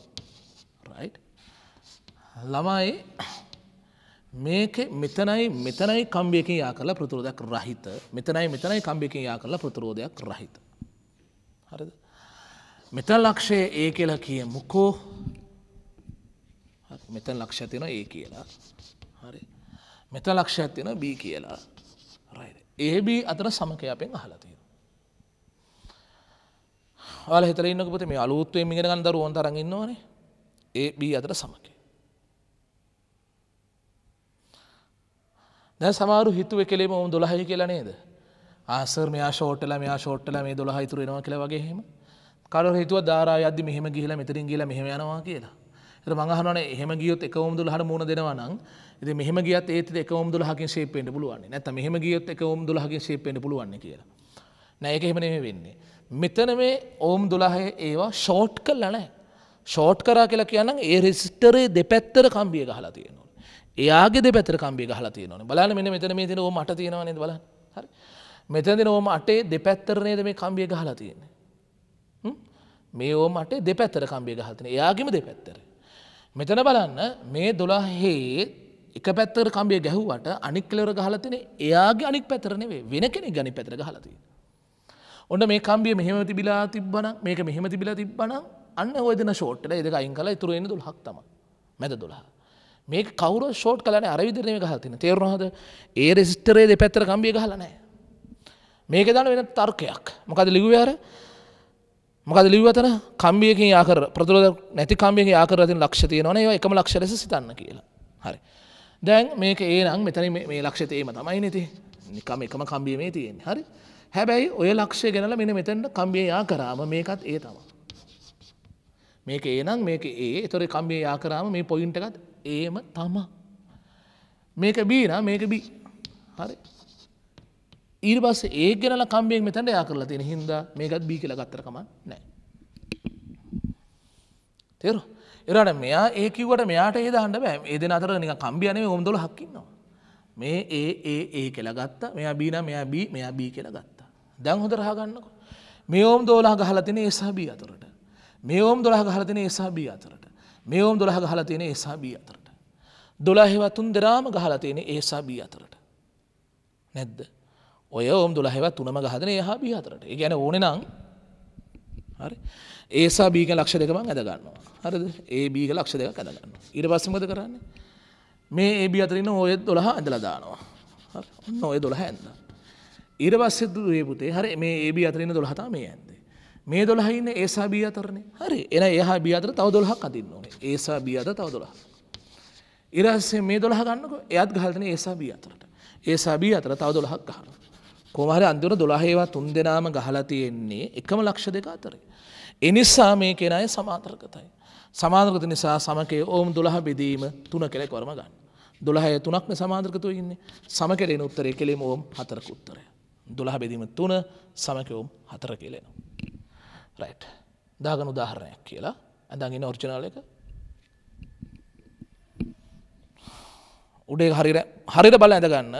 රයිට් ළමයි මේක මෙතනයි මෙතනයි කම්බයකින් යා කරලා ප්‍රතුරෝධයක් රහිත මෙතනයි මෙතනයි කම්බයකින් යා කරලා ප්‍රතුරෝධයක් රහිත. හරිද. මෙතන ලක්ෂය ඒ කියලා කිය මුකෝ මෙතන් ලක්ෂ තින ඒ කියලා හරි මෙත ලක්ෂයක් තින බී කියලා ඒබ අතර සමකය අපෙන් අහලතිය. ආල හිතර ඉන්නක පොත මේ අලුත්වේ මිගෙන ගන්දරුවන් තරගන්න ඕනේ ඒ බී අතර සමක. දැ සමාරු හිතුව කෙලේ ඔවුන් දොළහහි කියලා නේද ආසර් මෙයා ෂෝට්ටල මෙයා ෂෝට්ටල මේ දොළ හිතුරෙනවා කියලා වගේහෙම කරු හිතුව ධාරා අද මෙහම ගිහිලා මෙතරින් ගිල මෙහම යනවා කියලා එත මඟහන එහෙම ගියොත් එකවමුදුල හර මුණ දෙනවනම් ඉති මෙහම ගියත් ඒත එකවමුදුල හකින් ශේපෙන්ට පුළුවන් නැත මෙහම ගියොත් එකවමුදුල හකින් ශේපෙන්ට පුළුවන් කියලා නෑක එහෙම නෙම වෙන්නේ මෙතන මේ ඕම් දුලහය ඒවා ෂෝට් කල් ලනෑ ෂෝට් කරා කියලා කියන්න ඒ රෙසිස්ටරේ දෙපැත්තර කම්බිය ගහලා තියෙන එයාගේ දෙපැතර කම්බි ගහලා තියෙනවන බලන්න මෙන්න මෙතන මේ දින ඕම අට තියෙනවා නේද බලන්න හරි මෙතනදී ඕම අටේ දෙපැත්තර නේද මේ කම්බිය ගහලා තියෙන්නේ මේ ඕම අටේ දෙපැත්තර කම්බිය ගහලා තියෙන එයාගෙම දෙපැත්තර මෙතන බලන්න මේ 12 එක පැත්තර කම්බිය ගැහුවට අනික් කෙලවර ගහලා තියෙන එයාගේ අනික් පැත්තර නෙවෙයි වෙන කෙනෙක් ගනි පැත්තර ගහලා තියෙන ඔන්න මේ කම්බිය මෙහෙම තිබිලා තිබ්බනම් මේක මෙහෙම තිබිලා තිබ්බනම් අන්න ওই දෙන ෂෝට් එක ඒක අයින් කළා ඉතුරු වෙන්නේ 12ක් තමයි මැද 12 මේ කවර ෂෝට් කලන අරවිදිරම ගහතින තේරුණහද ඒ රෙසිස්ටරේ දෙ පැත්තර ගම්බිය ගහලනෑ මේක දන වෙන තර්කයක් මොකද ලිගවයාර මොකද ලිවතන කම්බියකින් ආකර ප්‍රතුල නැති කම්බියක ආකරතින් ලක්ෂතිය නොන එකම ලක්ෂ ලෙස සිතන්න කියලා හරි දැන් මේක ඒ නම් මෙතන මේ ලක්ෂතේම තමයි නති නිකම එකම කම්බියමේ තියෙන් හරි හැබැයි ඔය ලක්ෂය ගැනල මෙන මෙතැන්ට කම්බියයා කරාම මේකත් ඒ තමා මේක ඒනම් මේක ඒ තොර කම්බේ යාකරාම මේ පොයින්ටකත් ඒම තමා. මේක බීන මේක බී හරි. ඊර් බස් ඒ ගෙනල කම්බියෙක් මෙතැට යා කරලා තියෙන හින්ද මේකත් බී කියල ගත්තරකම නෑ. තෙරු එරට මෙයා ඒකිවට මෙයාට ඒ හන්ට බෑ ඒ දෙන අතර නික කම්බියනේ හොදොල හක්කින්නවා. මේ ඒ ඒ ඒ කෙලගත්ත මෙයා බීන මෙයා බී මෙයා බී කෙල ගත්තා. දැන් හොදර හගන්නක මේ ඔම් දෝලා ගහලතින ඒසාබී අතරට මේ ඔම් දොලා ගහලතින ඒසාබී අතරට මේවම් දොළහ ගහලා තියෙන ඒසා බී අතරට. දොළහෙව තුන් දෙරාම ගහලා තියෙන ඒසා බී අතරට. නැද්ද. ඔය ඔම් දොළහෙව තුනම ගහදන ඒහා බී අතරට ඒ ගැන ඕන නම් හරි ඒසා බීග ලක්ෂ දෙකම ඇදගන්නවා. හරද ඒ බීග ලක්ෂ දෙක ඇදගන්න. ඉර පස්සමද කරන්න මේ ඒ බී අතරන්න ඔය දොළහ ඇඳල දානවා. ඔන්න ඔය දොළහ ඇඳ. ඉර පස්සෙදු ඒ පුතේ හරි මේ ඒ බී අතරන්න දොළහතා මේ ඇද. මේ දොළහහින්න ඒසා බිය අතරනේ හරි එන එහා බිය අතර තව දොළහක් අතින්න ඕනේ ඒසා බිය අත තව දොළහ. ඉරස්සේ මේ දොළහ ගන්නක එයත් ගහල්තන ඒසා බිය අතරට ඒසා බිය අතර තව දොළහක් ගහන. කොමහර අන්දුර දොළහේවා තුන් දෙනාම ගහලා තියෙන්නේ එකම ලක්ෂ දෙක අතරේ. එනිසා මේ කෙන අය සමාතරකතයි. සමාදරකත නිසා සමකේ ඕම් දොළහ බෙදීම තුන කෙනෙක් වරම ගන්න. දොළහය තුනක්න සමාදරකතු ඉන්න සම කෙලෙන උත්තරය කෙලෙම ඕම් හතරකුත්තරය. දොළහ බෙදීම තුන සමකවුම් හතර කෙලෙනවා. රයිට් දාගන උදාහරණයක් කියලා ඇඳගෙන ඔර්ජනල එක උඩේ හරිර හරිර බල ඇඳගන්න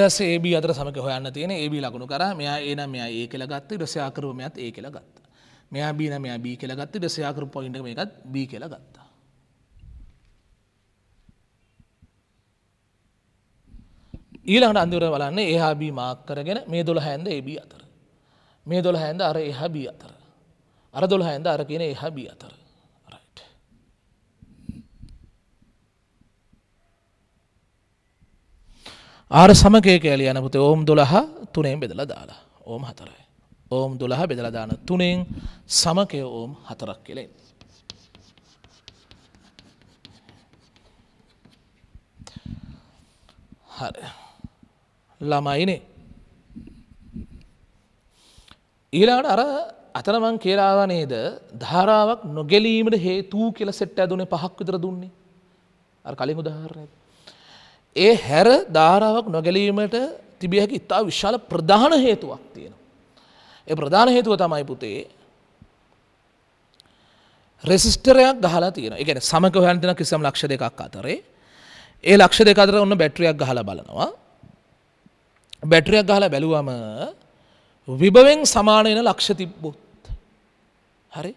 එරස ඒබ අතර සමක හොයන්න තියෙන ඒබ ලකුණු කර මෙයා ඒන මෙයා ඒ කියල ගත්ත රසයාකරමයත් ඒ කියල ගත්ත මෙයා බීන මෙයා බී කියල ගත්ත රසයාකර පොයින්ට එකත් බී කියල ගත්තා ඊළඟට අඳුර වලන්නේ ඒහා බී මාක් කරගෙන මේ දොළ හැන්ද ඒබී අතර මේ දොළ හැන්ද අර එහ බී අතර අර දොළ හැන්ද අර කියන එහ බී අතර ආර සමකය කෑලි යනපුත ඕම් දොළහ තුනෙන් බෙදලා දාලා ඕම් හතරයි. ඕම් දොළහ බෙදලදාන තුනෙන් සමකය ඕම් හතරක් කෙලෙන්. හරි ළමයිනේ ඊලාට අර අතනමං කියලාව නේද ධාරාවක් නොගැලීමට හේතු කියල සෙට්ට ඇදුනේ පහක් විතර දුන්නේ අර කලින් උදාහරණයක් ඒ හැර ධාරාවක් නොගැලීමට තිබිය හැකි ඉතා විශාල ප්‍රධාන හේතුවක් තියෙන. ඒ ප්‍රධාන හේතුව තමයි පුතේ රෙසිස්ටරයක් ගහලා තියෙන එකන සමක හයන්තන කිසිම ලක්ෂ දෙකක් අතරේ ඒ ලක්ෂ දෙක අතර ඔන්න බැට්‍රියක් ගහලා බලනවා බැට්‍රියක් ගහලා බැලුවම විභවෙන් සමාන එන ලක්ෂ තිබ්බොත් හරි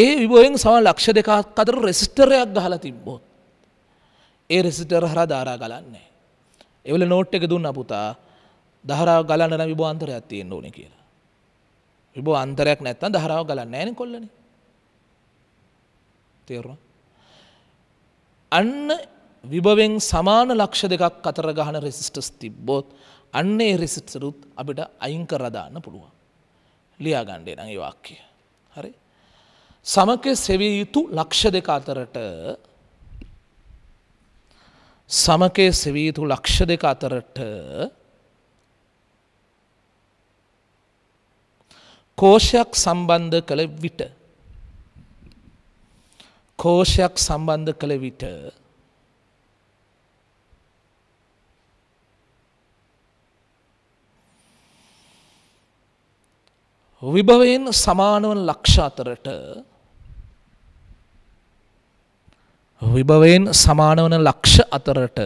ඒ විභවෙන් සමා ලක්ෂ දෙකක් අතර රෙසිස්ටරයක් ගහලා තිබ්බොත් ඒ රෙසිටර් හර ධාරා ගලන්නේ. එවල නෝට් එක දුන්න පුතා දහරාව ගලන්න නම් විභව අන්තරයක් තියෙන්න ඕනේ කියලා. විභව අන්තරයක් නැත්තම් දහරාව ගලන්නේ නැහැ නේ කොල්ලනේ. තේරුණා? අන්න විභවෙන් සමාන ලක්ෂ දෙකක් අතර ගහන රෙසිස්ටර්ස් තිබ්බොත් අන්න ඒ රෙසිස්ටරුත් අපිට අයින් කරලා දාන්න පුළුවන්. ලියා ගන්න එන ඒ වාක්‍යය. හරි? සමකේ සෙවිය යුතු ලක්ෂ දෙක අතරට සමකය සෙවීතු ලක්ෂ දෙක අතරට කෝෂයක් සම්බන්ධ කළ විට කෝෂයක් සම්බන්ධ කළ විට විභවයෙන් සමානවන් ලක්ෂ අතරට විභවයෙන් සමාන වන ලක්ෂ අතරට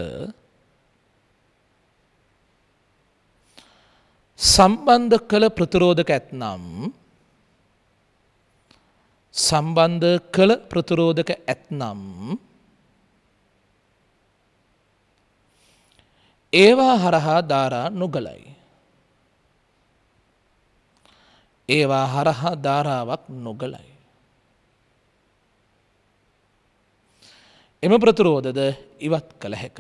සම්බන්ධ කළ ප්‍රතිරෝධක ඇත්නම් සම්බන්ධ කළ ප්‍රතිරෝධක ඇත්නම් ඒවා හරහා ධාරා නොගලයි. ඒවා හරහා ධාරාවක් නොගලයි. එම ප්‍රතිරෝධද ඉවත් කළ හැක.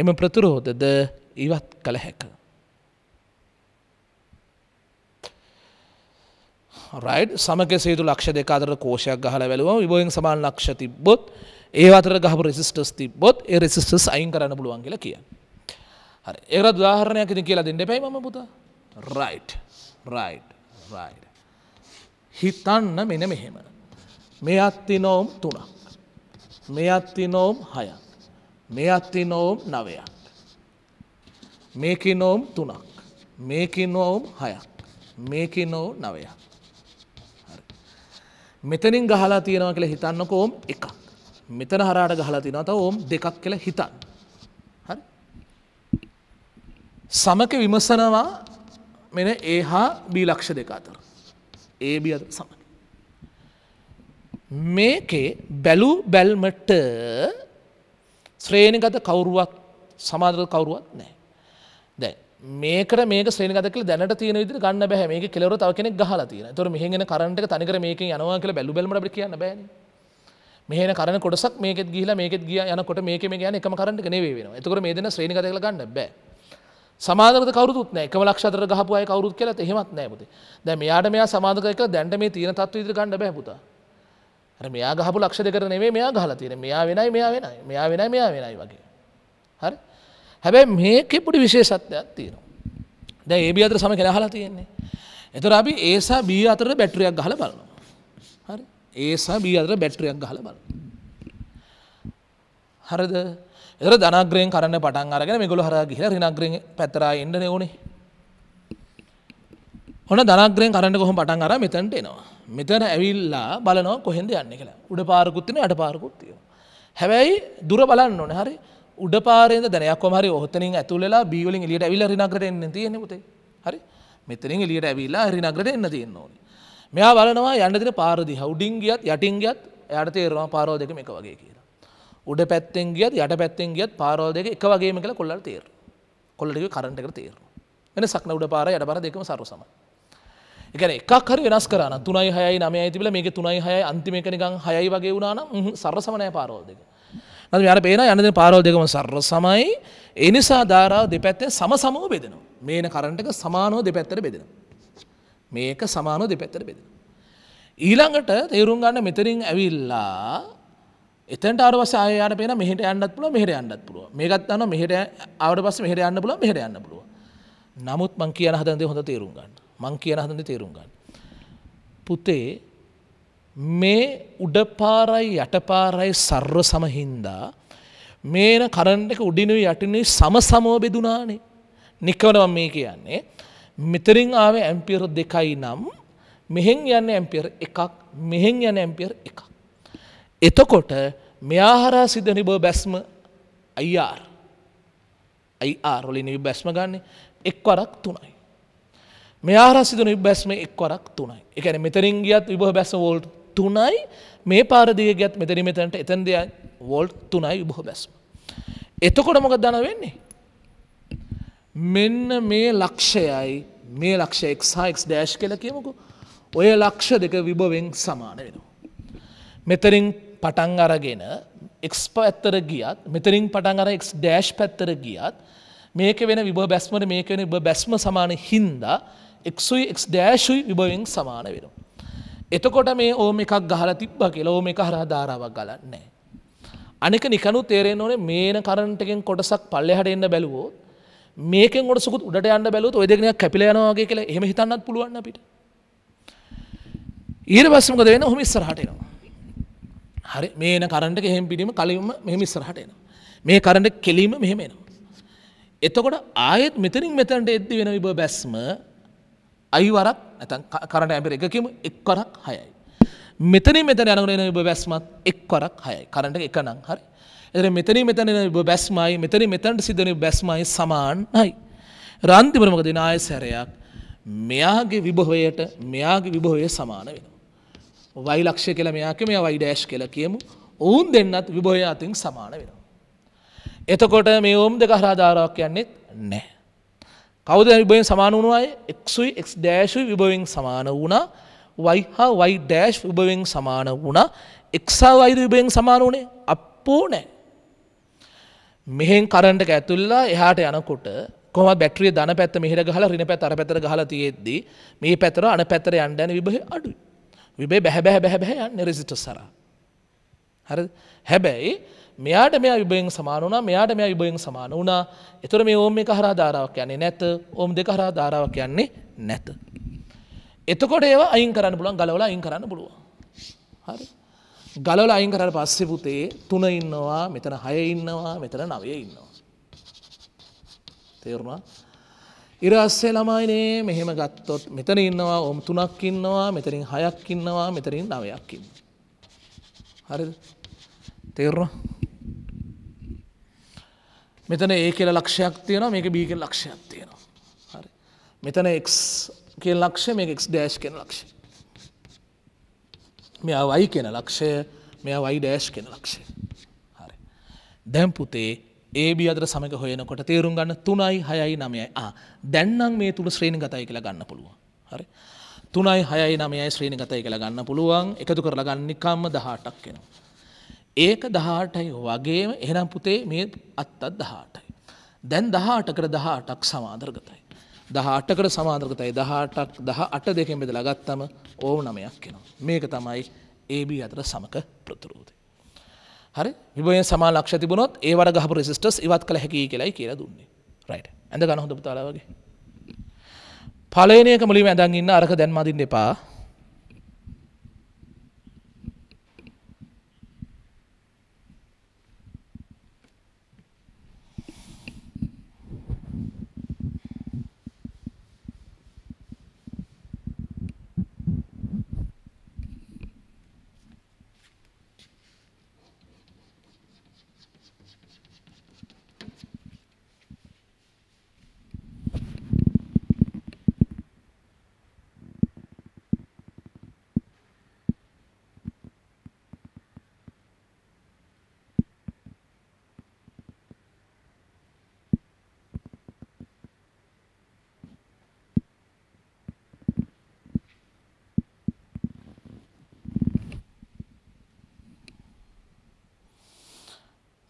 එම ප්‍රතිරෝධද ඉවත් කළ හැක. රයිඩ් සමක සේතු ලක්ෂ දෙක අතර කෝෂයක් ගහල වැලුවම විබෝයින් සමාන ලක්ෂ තිබ්බොත් ඒ අතර ගහපු රෙසිස්ටස් තිබ්බොත් ඒ රෙසිස්ටස් අයින් කරන්න පුළුවන් කියලා කිය. හරි ඒකට උදාහරණයක් ඉතින් කියලා දෙන්න එපයි මම පුතා. Right right right. හිතන්න මෙන්න මෙහෙම. මේ අත්තිනෝම් තුනක්. මේ අත්තිනෝම් හයක්. මේ අත්තිනෝම් නවයක්. මේකිනෝම් තුනක්. මේකිනෝම් හයක්. මේකිනෝ නවයක්. මෙතනින් ගහලා තියෙනවා කියලා හිතන්නක ඕම් එකක්. මෙතන හරාට ගහලා තියෙනවා තව ඕම් දෙකක් කියලා හිතන්න. හරි? සමක විමසනවා මෙන ඒ හා බී ලක්ෂ දෙක අතර. ඒ බි සමක. මේකේ බැලූ බැල්මට ශ්‍රේණිගත කවුරුවක් සමාදර කවුරුවත් නෑ. දැ මේකට මේක ශ්‍රේණගතක දැනට තියෙන විදිහට ගන්න බෑ මේක කෙලවර තව කෙනෙක් ගහලා තියෙනවා. ඒතොර මෙහෙන් එන කරන්ට් එක තනිකර මේකෙන් යනවා කියලා බැලු බැලමට අපිට කියන්න බෑනේ. මෙහෙන කරන කොටසක් මේකෙත් ගිහිලා මේකෙත් ගියා යනකොට මේකෙම යන එකම කරන්ට් එක නෙවෙයි වෙනවා. ඒතකොට මේ දෙන ශ්‍රේණිගත කියලා ගන්න බෑ. සමාදරද කවුරුත් නෑ එකම ලක්ෂ අතර ගහපු අය කවුරුත් කියලා එහෙමත් නෑ පුතේ. දැන් මෙයාට මෙයා සමාදක කියලා දැන්ට මේ තියෙන තත්ත්වෙ ඉදිරියට ගන්න බෑ පුතා. මෙයා ගහපු ලක්ෂ දෙකර නෙවේ මෙයා ගහලා තියෙන මෙයා වෙනයි මෙයා වෙනයි මෙයා වෙනයි මෙයා වෙනයි වගේ හරි හැබැයි මේකෙ පොඩි විශේෂත්වයක් තියෙනවා දැ ඒබ අතර සම කෙන හලා තියෙන්නේ එතර අපි ඒසා බී අතර බැටරියක් ගහල බලනවා හරි ඒසා බී අතර බැටරියක් ගහල බල හරද එතර ධනග්‍රයෙන් කරන්න පටන් අරගෙන මෙගොල හර ගිහිලා රිනග්‍රෙන් පැතරා එන්න නෙවුණේ ඔන දනග්‍රයෙන් කරන්න කොහොම පටන් අර මෙතැන්ට එනවා. මෙතැන ඇවිල්ලා බලනවා කොහෙන්ද යන්න කියලා උඩ පාරකුත්තින යට පාරකුත්තිය. හැබැයි දුර බලන්න ඕන හරි උඩ පාරෙන් දැනයක් කොමරි ඔහතනින් ඇතුළලා බීවලින් එලියට ඇවිල්ල රිනගට එන්න තියෙන පුතේ හරි මෙතරින් එලියට ඇවිල්ලා රිනගට එන්න තියෙන්න ඕනි. මෙයා බලනවා යන්න තින පාරදි හවුඩින් ගියත් යටින් ගියත් එයට තේරවා පාරෝ දෙක එක වගේ කියලා. උඩ පැත්තෙන් ගියත් යට පැත්තෙන් ගියත් පාරෝ දෙක එක වගේම කියලා කොල්ලට තේර. කොල්ලට කරන්ට එක තේරු. වෙන සක්න උඩ පාර යට පර දෙකම සරු සමයි. එකන එකක් හරි වෙනස් කරන්න තුනයි හයයි නමයයි තිබල මේක තුනයි හයයි අන්තිමක නිකං හයයි වගේ වුණාන සරසමනය පාරෝල් දෙක. නද යාර පේන යනද පාරෝල් දෙකම සර්ර සමයි එනිසා ධාරාව දෙපැත්තේ සම සමෝ බෙදෙනවා. මේන කරටක සමානෝ දෙපැත්තර බෙදෙන. මේක සමානෝ දෙපැත්තර බෙදෙන. ඊළඟට තේරුම් ගන්න මෙතරින් ඇවිල්ලා එතට අරවස අයට පෙන මෙහට අන්නත් පුල මෙහට අන්නත් පුළුව මේකත් අන්න මෙහට අවට පස මෙහට යන්න පුල මෙහට යන්න පුළුව. නමුත් මං කියන හදන්ද හොඳ තේරුම් ගන්න. මං කියන හඳ තේරුම් ගන්න. පුතේ මේ උඩපාරයි යටපාරයි සර්ව සමහින්දා මේන කරන්ට එක උඩිනුව යටිනේ සම සමෝ බෙදුනානේ නික්කවනවම් මේ කියන්නේ මෙතරින් ආවේ ඇම්පියර දෙකයි නම් මෙහෙන් යන්න ඇම්පියර් එකක් මෙහෙන් යන ඇම්පියර් එකක්. එතකොට මෙයාහරා සිදනි බව බැස්ම අයිR අයිආරොලි නිවි බැස්ම ගන්නේ එක් වරක් තුනයි. මෙයාර සිදන බැස්ම එක්වරක් තුනයි එකන මෙතරින් ගියත් විබහ බැස වෝල්ට් තුනයි මේ පාරදිය ගත් මෙතැරි මෙතැනට එතන් දෙය වෝල්ට් තුනයි විබහ බැස්ම. එතකොට මොකක් දන වෙන්නේ. මෙන්න මේ ලක්ෂයයි මේ ලක්ෂ එක්හක් ඩෑශ් කල කියමුකු ඔය ලක්ෂ දෙක විභවෙන් සමාන වෙනවා. මෙතරින් පටන් අරගෙන එක්ස්ප ඇත්තර ගියත් මෙතරින් පටන් අර එක් ඩෑශ් පැත්තර ගියත් මේක වෙන විභ බැස්මට මේක වෙන බැස්ම සමාන හින්දා එක්යි එක් දෑශුයි විභවෙන් සමාන වෙනවා. එතකොට මේ ඕම එකක් ගහල තිබ්බ කියලා ඕම එක හරහ ධාරාවක් ගලන්නේ. අනික නිකනු තේරෙන් ඕනේ මේන කරන්ටකෙන් කොටසක් පල්ලෙහට එන්න බැලුවෝ මේක ගොට සුකුත් උඩට යන්න බැලුත් ඔය දෙගෙනයක් කැපිලයනවාගේ කියලා එහෙම හිතන්නත් පුළුවන් අපිට. ඊට පස්සමකද වෙන හොම ඉස්සරහට එනවා. හරි මේන කරන්ට එහෙම පිටීම කලින්ම මෙහෙම ඉස්සරහට එනවා. මේ කරන්ට කෙලීම මෙහෙම එනවා. එතකොට ආයෙත් මෙතනින් මෙතනට එද්දි වෙන විභව බැස්ම අයිවරක් ඇතන් කරට ඇබර එකකම එක්වරක් හයයි. මෙතන මෙතන යනගෙන ඔබ බැස්මත් එක්වරක් හයයි කරට එක නම් හරි. එර මෙතන මෙතන ඔබ බැස්මයි මෙතන මෙතැන්ට සිදන බැස්මයි සමාන් හයි. රන්තිපරමක දිනාය සැරයක් මෙයාගේ විභහොයට මෙයාගේ විභහොය සමාන වෙන. වයි ලක්ෂය කළ මෙයාක මේ වයිඩෑශ් කල කියමු ඔවුන් දෙන්නත් විභොය අතින් සමාන වෙන. එතකොට මේ ඔවුම් දෙක හරාධාරාවක් යන්නෙත් නෑ. කවද විභයෙන් සමාන වුණු අය එක්යි එක් ඩෑශ විභවෙන් සමාන වුණා වයි හා වයි ඩෑශ් විභවෙන් සමාන වුණා එක්සා වෛද විභයෙන් සමාන වුණේ අපෝ නෑ මෙහෙන් කරන්ට ඇතුල්ලා එහාට යනකොට කොම බැට්‍රිය දන පැත්ත මෙහිර ගහල රින පැත් අර පැතර ගහල තියෙද්දී මේ පැතර අන පැතර යන්ඩැන විභහ අඩු විබේ බැහැ බැහැ බැහැ බැහැ යන්න රෙසිට සර හර හැබැයි මෙයාට මෙයා යුබයෙන් සමාන වුණා මෙයාට මෙයා යුබයෙන් සමාන වුණා එතොර මේ ඕම් එක හරා ධාරාවක් යන්නේ නැත ඕම් දෙක හරා ධාරාවක් යන්නේ නැත. එතකොට ඒවා අයින් කරන්න පුළුවන් ගලවල අයින් කරන්න පුළුවන්. හරි. ගලවල අයින් කරට පස්සෙ පුතේ තුන ඉන්නවා මෙතන හය ඉන්නවා මෙතන නවය ඉන්නවා. තේරුණා ඉරස්සේ ළමයිනේ මෙහෙම ගත්තොත් මෙතන ඉන්නවා ඔම් තුනක් ඉන්නවා මෙතරින් හයක් ඉන්නවා මෙතරින් නවයක් ඉන්න. හරිද තේරුණා මෙතන ඒ කියල ලක්ෂයක් තියෙන මේක බී කියෙන ලක්ෂයක් තියෙනවා. හරි. මෙතන එක් කියෙන ලක්ෂ මේ එක් ඩෑශ් කෙන ලක්ෂ. මෙයා වයි කියෙන ලක්ෂය මෙයා වයි ඩෑශ් කෙන ලක්ෂය. හරි. දැම්පුතේ ඒබ අදර සමක හොයනකොට තේරුම් ගන්න තුනයි හයයි නමයයි දැන්නම් මේ තුළ ශ්‍රේණ ගතයි කියලා ගන්න පුළුව. හරි. තුනයි හයයි නමයයි ශ්‍රීණ ගතයි කියලා ගන්න පුළුවන් එකතු කරලා ගන්න නිකම්ම දහටක් කෙනවා. ඒක දහටයි වගේම එහෙනම් පුතේ මේ අත්තත් දහටයි. දැන් දහටකර දහටක් සමාදර්ගතයි. දහටකර සමාදර්ගතයි දහටක් දහ අට දෙකෙන් බෙද ලගත්තම ඕව නමයක් කෙනවා. මේක තමයි AB අතර සමක ප්‍රතුරූති. හරි විබය සමාලක්ෂ තිබුණොත් ඒ වර ගහපු රෙසිස්ටස් ඉවත් කළ හැකි කියලයි කියලා දුන්නේ රයිට ඇඳ ගන හොඳ පුතාලා වගේ. පලනයක මුලිම ඇදන් ඉන්න අරක දැන්මදින් එපා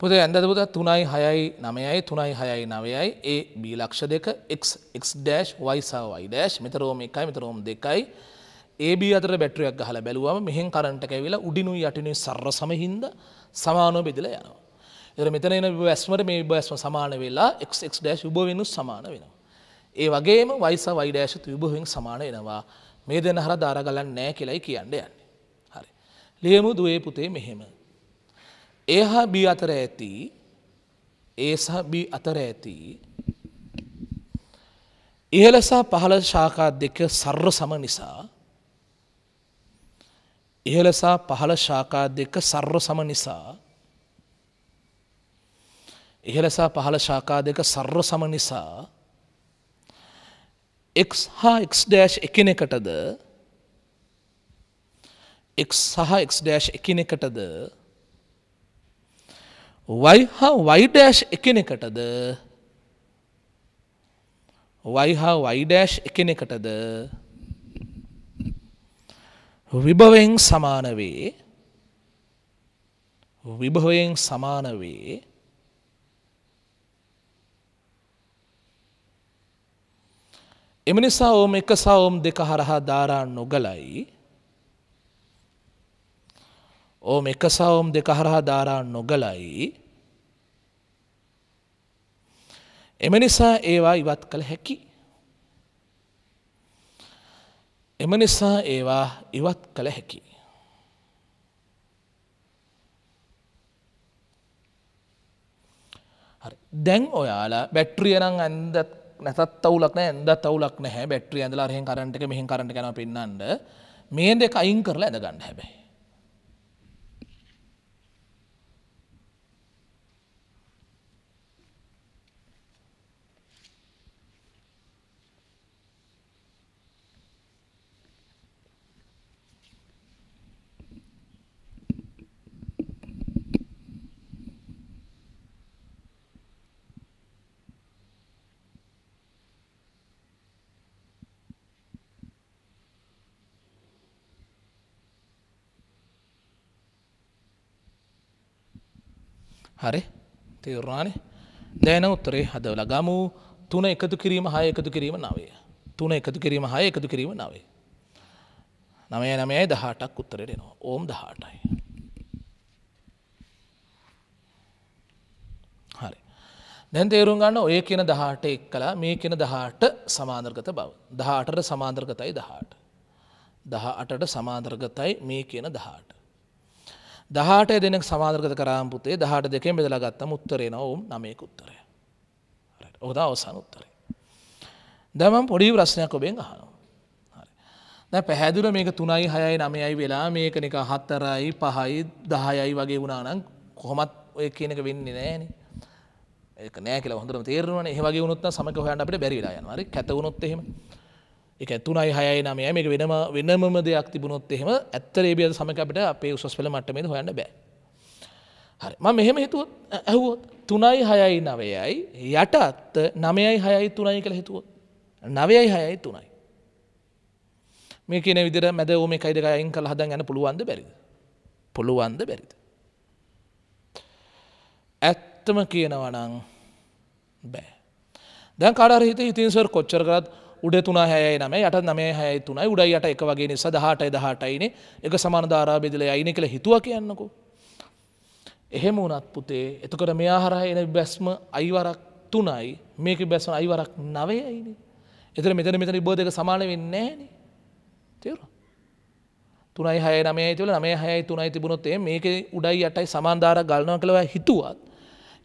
මොද ඇඳ පුත තුනයි හයයි නමයයි තුනයි හයයි නවයයි ඒ බී ලක්ෂ දෙක එක්ඩෑ් වයිසාවයි ඩෑශ් මෙතරෝම එකයි මෙතරෝම් දෙකයි ඒබ අතර බැට්‍රියක් හල බැලුවම මෙහෙන් කරට කැවිලා උඩිනු යටිනු සර්ර සමහින්ද සමානෝ බෙදිල යනවා. එර මෙතන එන වැස්මට මේ බැස්ම සමාන වෙලා එක්ක් ඩෑශ් උබවෙනු සමාන වෙනවා. ඒ වගේම වයිස වයිඩෑශ විභහෙන් සමාන එනවා මේ දෙන හර දාරගලන්න නෑ කෙලයි කියන්න යන්නේ. හරි. ලියමු දුවේ පුතේ මෙහෙම ඒ හා බී අතර ඇති ඒ සහ බී අතර ඇති ඉහලසා පහළ ශාකා දෙක සර්ව සම නිසා ඉහලසා පහළ ශාකා දෙක සර්ව සම නිසා ඉහලසා පහළ ශාකා දෙක සර්ව සම නිසා එක් හා එක් ඩෑශ් එකිනෙකටද එක් සහ එක් ඩෑශ් එකිනෙකටද වයි හා වයිඩෑශ් එකනෙකටද වයි හා වයිඩෑශ් එකනෙකටද විභවෙන් සමාන වේ විභවයෙන් සමාන වේ එම නිසා ඕම එක සවුම් දෙක හරහා ධාරා නොගලයි ඕම එක සවුම් දෙක හරහා ධාරා නොගලයි එම නිසා ඒවා ඉවත් කළ හැකි. එම නිසා ඒවා ඉවත් කළ හැකි. දැන් ඔයාලා බැට්‍රියනං ඇන්ද නැතත් අවුලක් ඇද තවලක් නැහැ බැට්‍රිය ඇඳලා රහෙන් කරට එක මෙහි කරට කන පෙන්න්නට මේ දෙක අයින් කරලා ඇඳගන්න හැබැයි. හරි තේරුණානේ දැන උත්තරේ හදවලා ගමු තුන එකතු කිරීම හය එකතු කිරීම නවය තුන එකතු කිරීම හය එකතු කිරීම නවේ නමය නමයයි දහටක් උත්තරයට එනවා ඕම් දහටයි හරි දැන් තේරුම් ගන්න ඔය කියන දහට එක් කලා මේ කියන දහට සමාන්දර්ගත බව දහටට සමාන්දර්ගතයි දහට දහ අටට සමාන්දර්ගතයි මේ කියන දහට දහට දෙනෙක් සමාදර්ගත කරාම් පුතේ දහට දෙකෙන් බෙදලා ගත්තම උත්තරේ නොවුම් නමයක උත්තරය ඕද අවසන් උත්තරේ. දැමම් පොඩි ප්‍රශ්නයක් ඔබෙන් අහනවා. දැ පැහැදුර මේක තුනයි හයයි නමයයි වෙලා මේක නික හත්තරයි පහයි දහයයි වගේ වුණානම් කොහොමත් ඔය කියනක වෙන්නේ නෑන ඒක නෑකල හොඳරම තේරවන ඒවගේ වුණොත් සමක හොයන්න අපට බැරිලා යනවාර කැතවුණොත් එහෙම එක තුනයි හයයි නමය මේක වෙනම වෙනමම දෙයක් තිබුණොත් එහෙම ඇත්තරේබියද සමකපිට අපේ උසස් පෙළ මට්ටමේ හොයන්න බෑ. හරි ම මෙහෙම හිතුවත් ඇහුවොත් තුනයි හයයි නවයයි යට අත්ත නමයයි හයයි තුනයි කළ හිතුවොත්. නවයයි හයයි තුනයි. මේ කියන විදිර මැද ෝම කයිදකයින් කළ හදන් යන පුළුවන්ද බැරිද. පුළුවන්ද බැරිද. ඇත්තම කියනවනං බෑ. දැන් කාඩර හිත ඉතින්සර් කොච්චරගත් උඩ තුන හැයයි නම යට නමේ හැයි තුනයි උඩයි යට එක වගේ නිසා දහටයි දහටයිනේ එක සමාන ධාරා බෙදලා යයින කියලා හිතුවා කියන්නකෝ. එහෙම වුණත් පුතේ එතකොට මෙයා හරහා එන බැස්ම අයිවරක් තුනයි මේක බැස්ම අයිවරක් නවයයිනේ. එතන මෙතන මෙතන ඉබෝ දෙක සමාන වෙන්නේ නැහනේ. තේරුණා? තුනයි හය නමයයි තුල නමය හයයි තුනයි තිබුණොත් ඒ මේක උඩයි යටයි සමාන ධාරා ගන්නවා කියලා හිතුවත්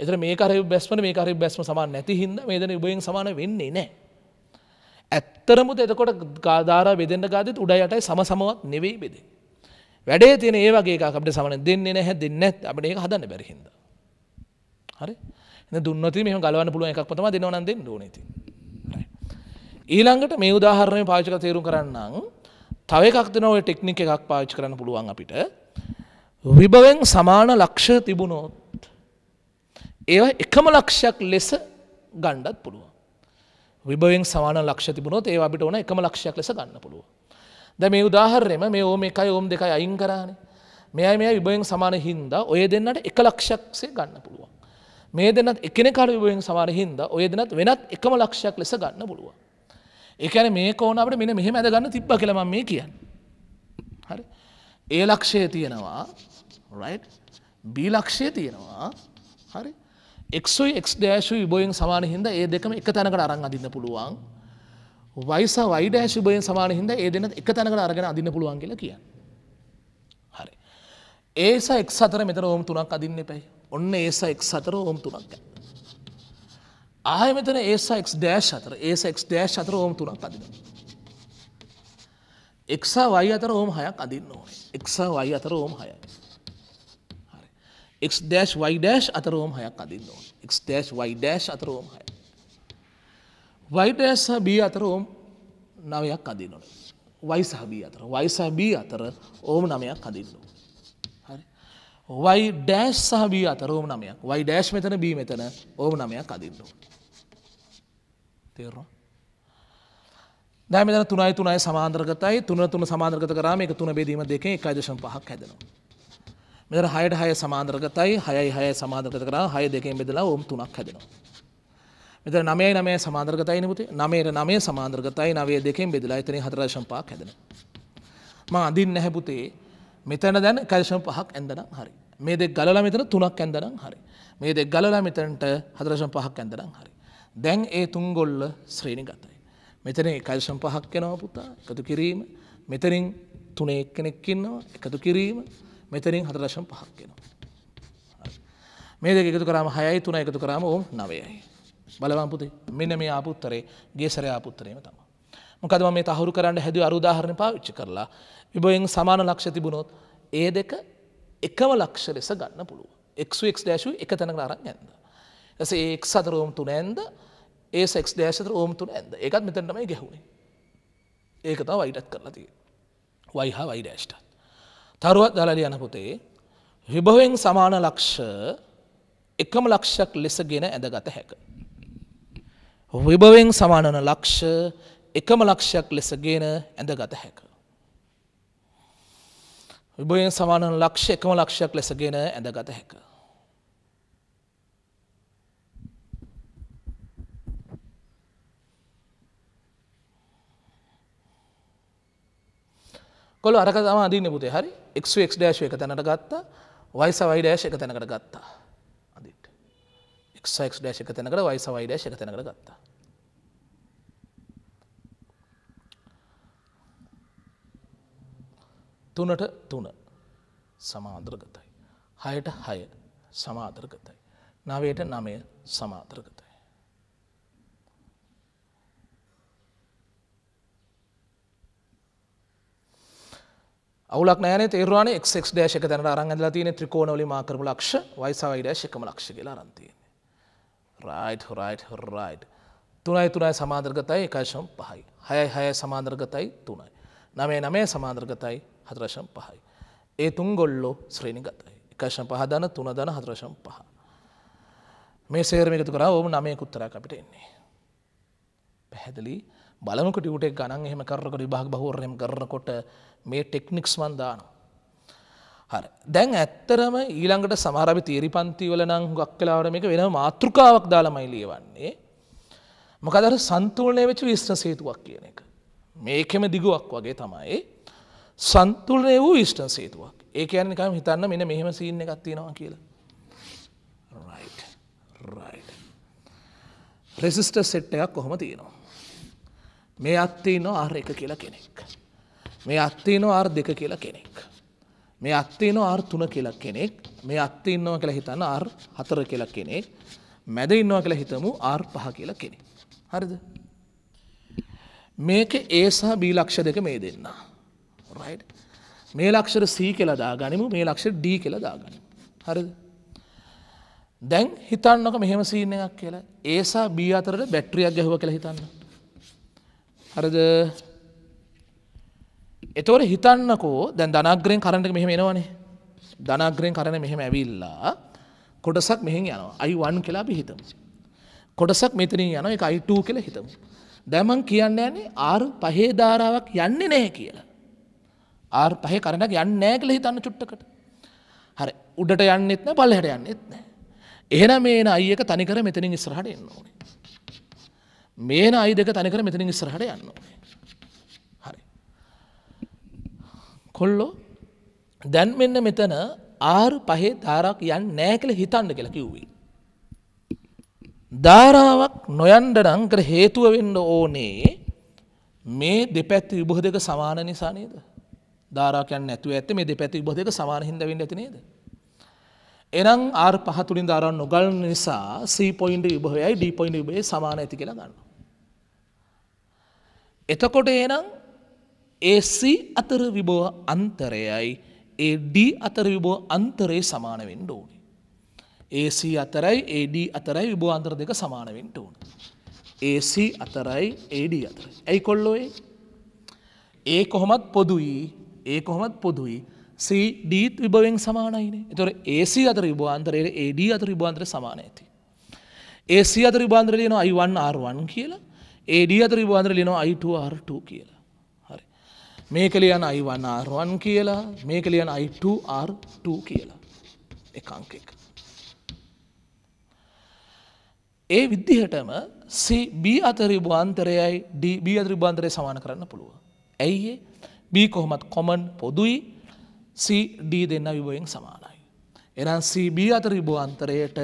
එතන මේ කරේ බැස්ම මේ කරේ බැස්ම සමාන නැති හින්දා මේ දෙන උභයෙන් සමාන වෙන්නේ නැහැ. ඇත්තරමුද එතකොට ගාධාර බෙදෙන්ට ගාදත් උඩයටයි සම සමවත් නෙවෙයි බෙදේ. වැඩේ තියෙන ඒ වගේ අපට සමන දෙන්නේ නැහැ දෙන්න අපට ඒක හදන්න බැරිහිද. හරි දුන්නති මෙම ගලවන්න පුළුව එකක් පතම දෙනවනන් දෙන්න ඕනති. ඊළඟට මේ උදාහරණය පාචික තේරු කරන්නම් තව එකක් දෙනව ටෙක්නික එකක් පාච් කරන්න පුළුවන් අපිට විභවෙන් සමාන ලක්ෂ තිබුණොත් ඒව එකම ලක්ෂයක් ලෙස ගණ්ඩත් පුළුවන්. විභවෙන් සමාන ලක්ෂ තිබුණොත් ඒ අපිට ඕන එකම ලක්ෂයක් ලෙස ගන්න පුළුව. දැ මේ උදාහරණයම මේ ඕම එකයි ඕම් දෙකයි අයින් කරානේ මෙයයි මෙය විභවෙන් සමාන හින්දා ඔය දෙන්නට එක ලක්ෂක්සේ ගන්න පුළුවන්. මේ දෙන්නත් එකනෙකාර විභවෙන් සමාන හින්දා ඔය දෙනත් වෙනත් එකම ලක්ෂයක් ලෙස ගන්න පුළුවන්. එකන මේ කෝනට මෙන මෙහෙම ඇද ගන්න තිබ්බ කියලම මේ කියන්න. හරි ඒ ලක්ෂය තියෙනවා බීලක්ෂය තියෙනවා හරි එක්යි එක් ඩෑශු විබෝයෙන් සමාන හින්ද ඒ දෙකම එක තැනකට අරන් අදින්න පුළුවන් වයිස වයිඩෑශ විබයෙන් සමාන හින්ද ඒ දෙන එක තැනකට අරගෙන අදින්න පුළුවන් කියලා කිය හරි ඒස එක් සතර මෙතර ඕම් තුනක් අදින්න පැයි ඔන්න ඒස එක් සතර ඕම් තුනක් ආය මෙතන ඒස එක් ඩෑශ් අතර ඒස එක් ඩෑශ් අතර ඕම් තුනක් අදින එක්සා වයි අතර ඕම් හයක් අදින්න ඕන එක්සා වයි අතර ඕම් හයයි එක් ඩෑස් වයි ඩෑස් අතරෝම් හයක් අදින්න ඕන එක් ඩෑස් වයි ඩෑස් අතරෝම් හය වයිටස් බී අතරෝම් නවයක් අදිනොට වයි සහබී අතර වයි සහබී අතර ඕම නමයක් අදින්න වයි ඩෑස් සහබී අතරෝම නමයක් වයි ඩෑස් මෙතන බී මෙතන ඕම නමයක් අදින්න තේරවා දැමෙන තුනයි තුනයි සමාන්ද්‍රගතයි තුන තුන සමාන්ද්‍රගත කරාම එක තුන බෙදීම දෙකෙන් එකයි දශම් පහක් හැදෙනවා මෙතන 6ට 6 සමාන්තරගතයි 6යි 6 සමාන්තරගත කරා 6 දෙකෙන් බෙදලා ඕම් 3ක් හැදෙනවා. මෙතන 9යි 9 සමාන්තරගතයි නේ පුතේ 9ට 9 සමාන්තරගතයි 9 දෙකෙන් බෙදලා එතනින් 4.5ක් හැදෙනවා. මම අඳින්නේ නැහැ පුතේ මෙතන දැන් 1.5ක් ඇඳනම් හරි. මේ දෙක ගලලා මෙතන 3ක් ඇඳනම් හරි. මේ දෙක ගලලා මෙතනට 4.5ක් ඇඳනම් හරි. දැන් ඒ තුන් ගොල්ල ශ්‍රේණිගතයි. මෙතන 1.5ක් යනවා පුතා එකතු කිරීම මෙතනින් තුනේ එක්කෙනෙක් ඉන්නවා එකතු කිරීම මෙතරින් හතරශම් පහක් වෙනවා. මේ දෙක එකතු කරාම හයයි තුන එකතු කරාම ඕම් නවයයි. බලවම්පුති මෙන්න මේ ආපුත්තරේ ගේසර ආපුත්තරේම තම. මොකදම මේ තහුරු කරන්න හැදි අරුදාහරණ පාවිච්චි කරලා විබයෙන් සමාන ලක්ෂ තිබුණොත් ඒ දෙක එකම ලක්ෂ ලෙස ගන්න පුළුව. එක්ක් ඩෑශු එක තැන අරන් ඇද. ඇස ඒක් සතර ෝම් තුන ඇන්ද ඒ සෙක් දෑශතර ෝම් තුන ඇද එකත් මෙතැටමයි ගැහුණේ. ඒක තව වයිඩත් කරලා තිය. වයිහා වයිඩෑෂ්ට. තරුවත් දලලි යන පුතේ විභවෙන් සමාන ලක්ෂ එකම ලක්ෂයක් ලෙසගෙන ඇඳගත හැක. විභවෙන් සමානන ලක්ෂ එකම ලක්ෂයක් ලෙසගෙන ඇඳගත හැක. විභවෙන් සමානන ලක්ෂ එකම ලක්ෂයක් ලෙසගෙන ඇඳගත හැක. කොළ අරක තමා අදීන්න පුතේ හරි එක්ක් ඩෑශ් එක තැනට ගත්තා වයි සවයි ඩෑශ් එක තැනකට ගත්තා අදිට එක්ක් ඩෑශ් එක තැනකට වයි සවයි ඩෑශ් එක තැනකට ගත්තා තුනට තුන සමාදරගතයි හයට හය සමාදරගතයි නවයට නමය සමාදරගත අවුලක් නෑන තේරවාන එක්ක් දේශක තැන අරංගල තියන ත්‍රිකෝණවලි මාකරම ලක්ෂ වයිසාවයි දේශකම ලක්ෂ කියලා රන්තියන්නේ. රයි් හොරයි් හොරයි් තුනයි තුනයි සමාදර්ගතයි එකශම් පහයි. හයයි හය සමාදර්ගතයි තුනයි. නමේ නමේ සමාදර්ගතයි හතරශම් පහයි. ඒ තුන් ගොල්ලෝ ශ්‍රීණි ගතයි. එකශම් පහදන තුනදන හතරශම් පහ. මේ සේරමිකතු කර ඔම නමය කුත්තර අපිට එන්නේ. පැහැදිලි බලමකට ටෙක් ගනන් එහෙම කරකට විභාග බහෝරයම් කරනකොට මේ ටෙක්නික්ස් මන් දානවා. හරි දැන් ඇත්තරම ඊළඟට සමහරවි තීරි පන්තිවල නම් ගක් කලාවට මේක වෙන මාතෘකාවක් දාලමයි ලියවන්නේ. මොකද අර සන්තුලනය වෙච්ච විශ්න සේතුවක් කියන එක. මේකෙම දිගුවක් වගේ තමයි සන්තුලනය වූ විශ්න සේතුවක්. ඒ කියන්නේ නිකම් හිතන්න මෙන්න මෙහෙම සීන් එකක් තියෙනවා කියලා. right right resistor set එකක් කොහොම තියෙනවා. මේ අත් තියෙනවා R1 කියලා කෙනෙක්. මේ අත්තිනෝ ආර් දෙක කියලා කෙනෙක්. මේ අත්තිනෝ ආර් තුන කියලා කෙනෙක් මේ අත්ති ඉන්නවා කියලා හිතන්න ආර් හතර කියලා කෙනෙක් මැද ඉන්නවා කියලා හිතමු ආර් පහ කියලා කෙනෙක්. හරිද? මේක ඒ සහ B ලක්ෂ දෙක මේ දෙන්න. රයිට්. මේ ලක්ෂර C කියලා දාගනිමු මේ ලක්ෂර D කියලා දාගනිමු. හරිද? දැන් හිතන්නක මෙහෙම සීන් එකක් කියලා. ඒසා B අතරට බැටරියක් ගැහුවා කියලා හිතන්න. හරිද? එතවට හිතන්නකෝ දැන් ධනග්‍රයෙන් කරන්නට මෙහම එනවනේ ධනග්‍රයෙන් කරන මෙහෙම ඇවිල්ලා කොඩසක් මෙහෙන් යන අයිවන් කියලා අපි හිතම. කොඩසක් මෙතනින් යන එක අයිටූ කෙළ හිතම. දැමන් කියන්න යන්නේ ආර් පහේ ධාරාවක් යන්නේ නෑ කියලා. ආර් පහ කරනක් යන්න නෑ කළ හිතන්න චුට්ටකට. හරි උඩට යන්න එත්න පල්ලහට යන්න එත්න. එහෙන මේන අයක තනිකර මෙතනින් ඉස්රහට එන්න ඕනේ. මේන අයිදක තනිකර මෙතනින් ඉස්රහට යන්න ඕනේ. කොල්ලෝ දැන් මෙන්න මෙතන ආරු පහේ ධාරක් යන් නෑ කළ හිතන්න කියලා කිව්වේ. ධාරාවක් නොයන්ඩ නංකර හේතුව වෙන්න ඕනේ මේ දෙපැත් විබොහ දෙක සමාන නිසා නේද. ධාරාකයන් නැතුව ඇත මේ දෙපැත් විබොහ දෙක සමානහින්ද වෙන්න ඇති නේද. එනම් ආර් පහතුළින් ධාරන් නොගල් නිසා සීපොයින්ඩ විභහයයි ඩීපොයින්ඩ විබේ සමාන ඇති කියලා ගන්න. එතකොට එනම් ඒC අතර විභව අන්තරයයි ඒ D අතර විභව අන්තරේ සමාන වෙන්න ඕනි. AC අතරයි AD අතරයි විභව අන්තර දෙක සමාන වෙන්න ඕන. AC අතරයි AD අතර. ඇයි කොල්ලෝ ඒ? ඒ කොහොමත් පොදුයි. ඒ කොහොමත් පොදුයි. CD විභවෙන් සමානයිනේ. ඒතොර AC අතර විභව අන්තරේ AD අතර විභව අන්තර සමාන ඇති. AC අතර විභව අන්තරේ ලියනවා I1 R1 කියලා. AD අතර විභව අන්තරේ ලියනවා I2 R2 කියලා. මේක ලියන අයිවනාරුවන් කියලා මේක ලියන අයි2R2 කියලා එකංක එක. ඒ විද්ධහටම CB අතරිභාන්තරයයි DB අතරිභාන්තරය සමාන කරන්න පුළුව. ඇයිඒ B කොහොමත් කොමන් පොදුයි CD දෙන්න විබෝයෙන් සමානයි. එරන් CB අතරිභාන්තරයට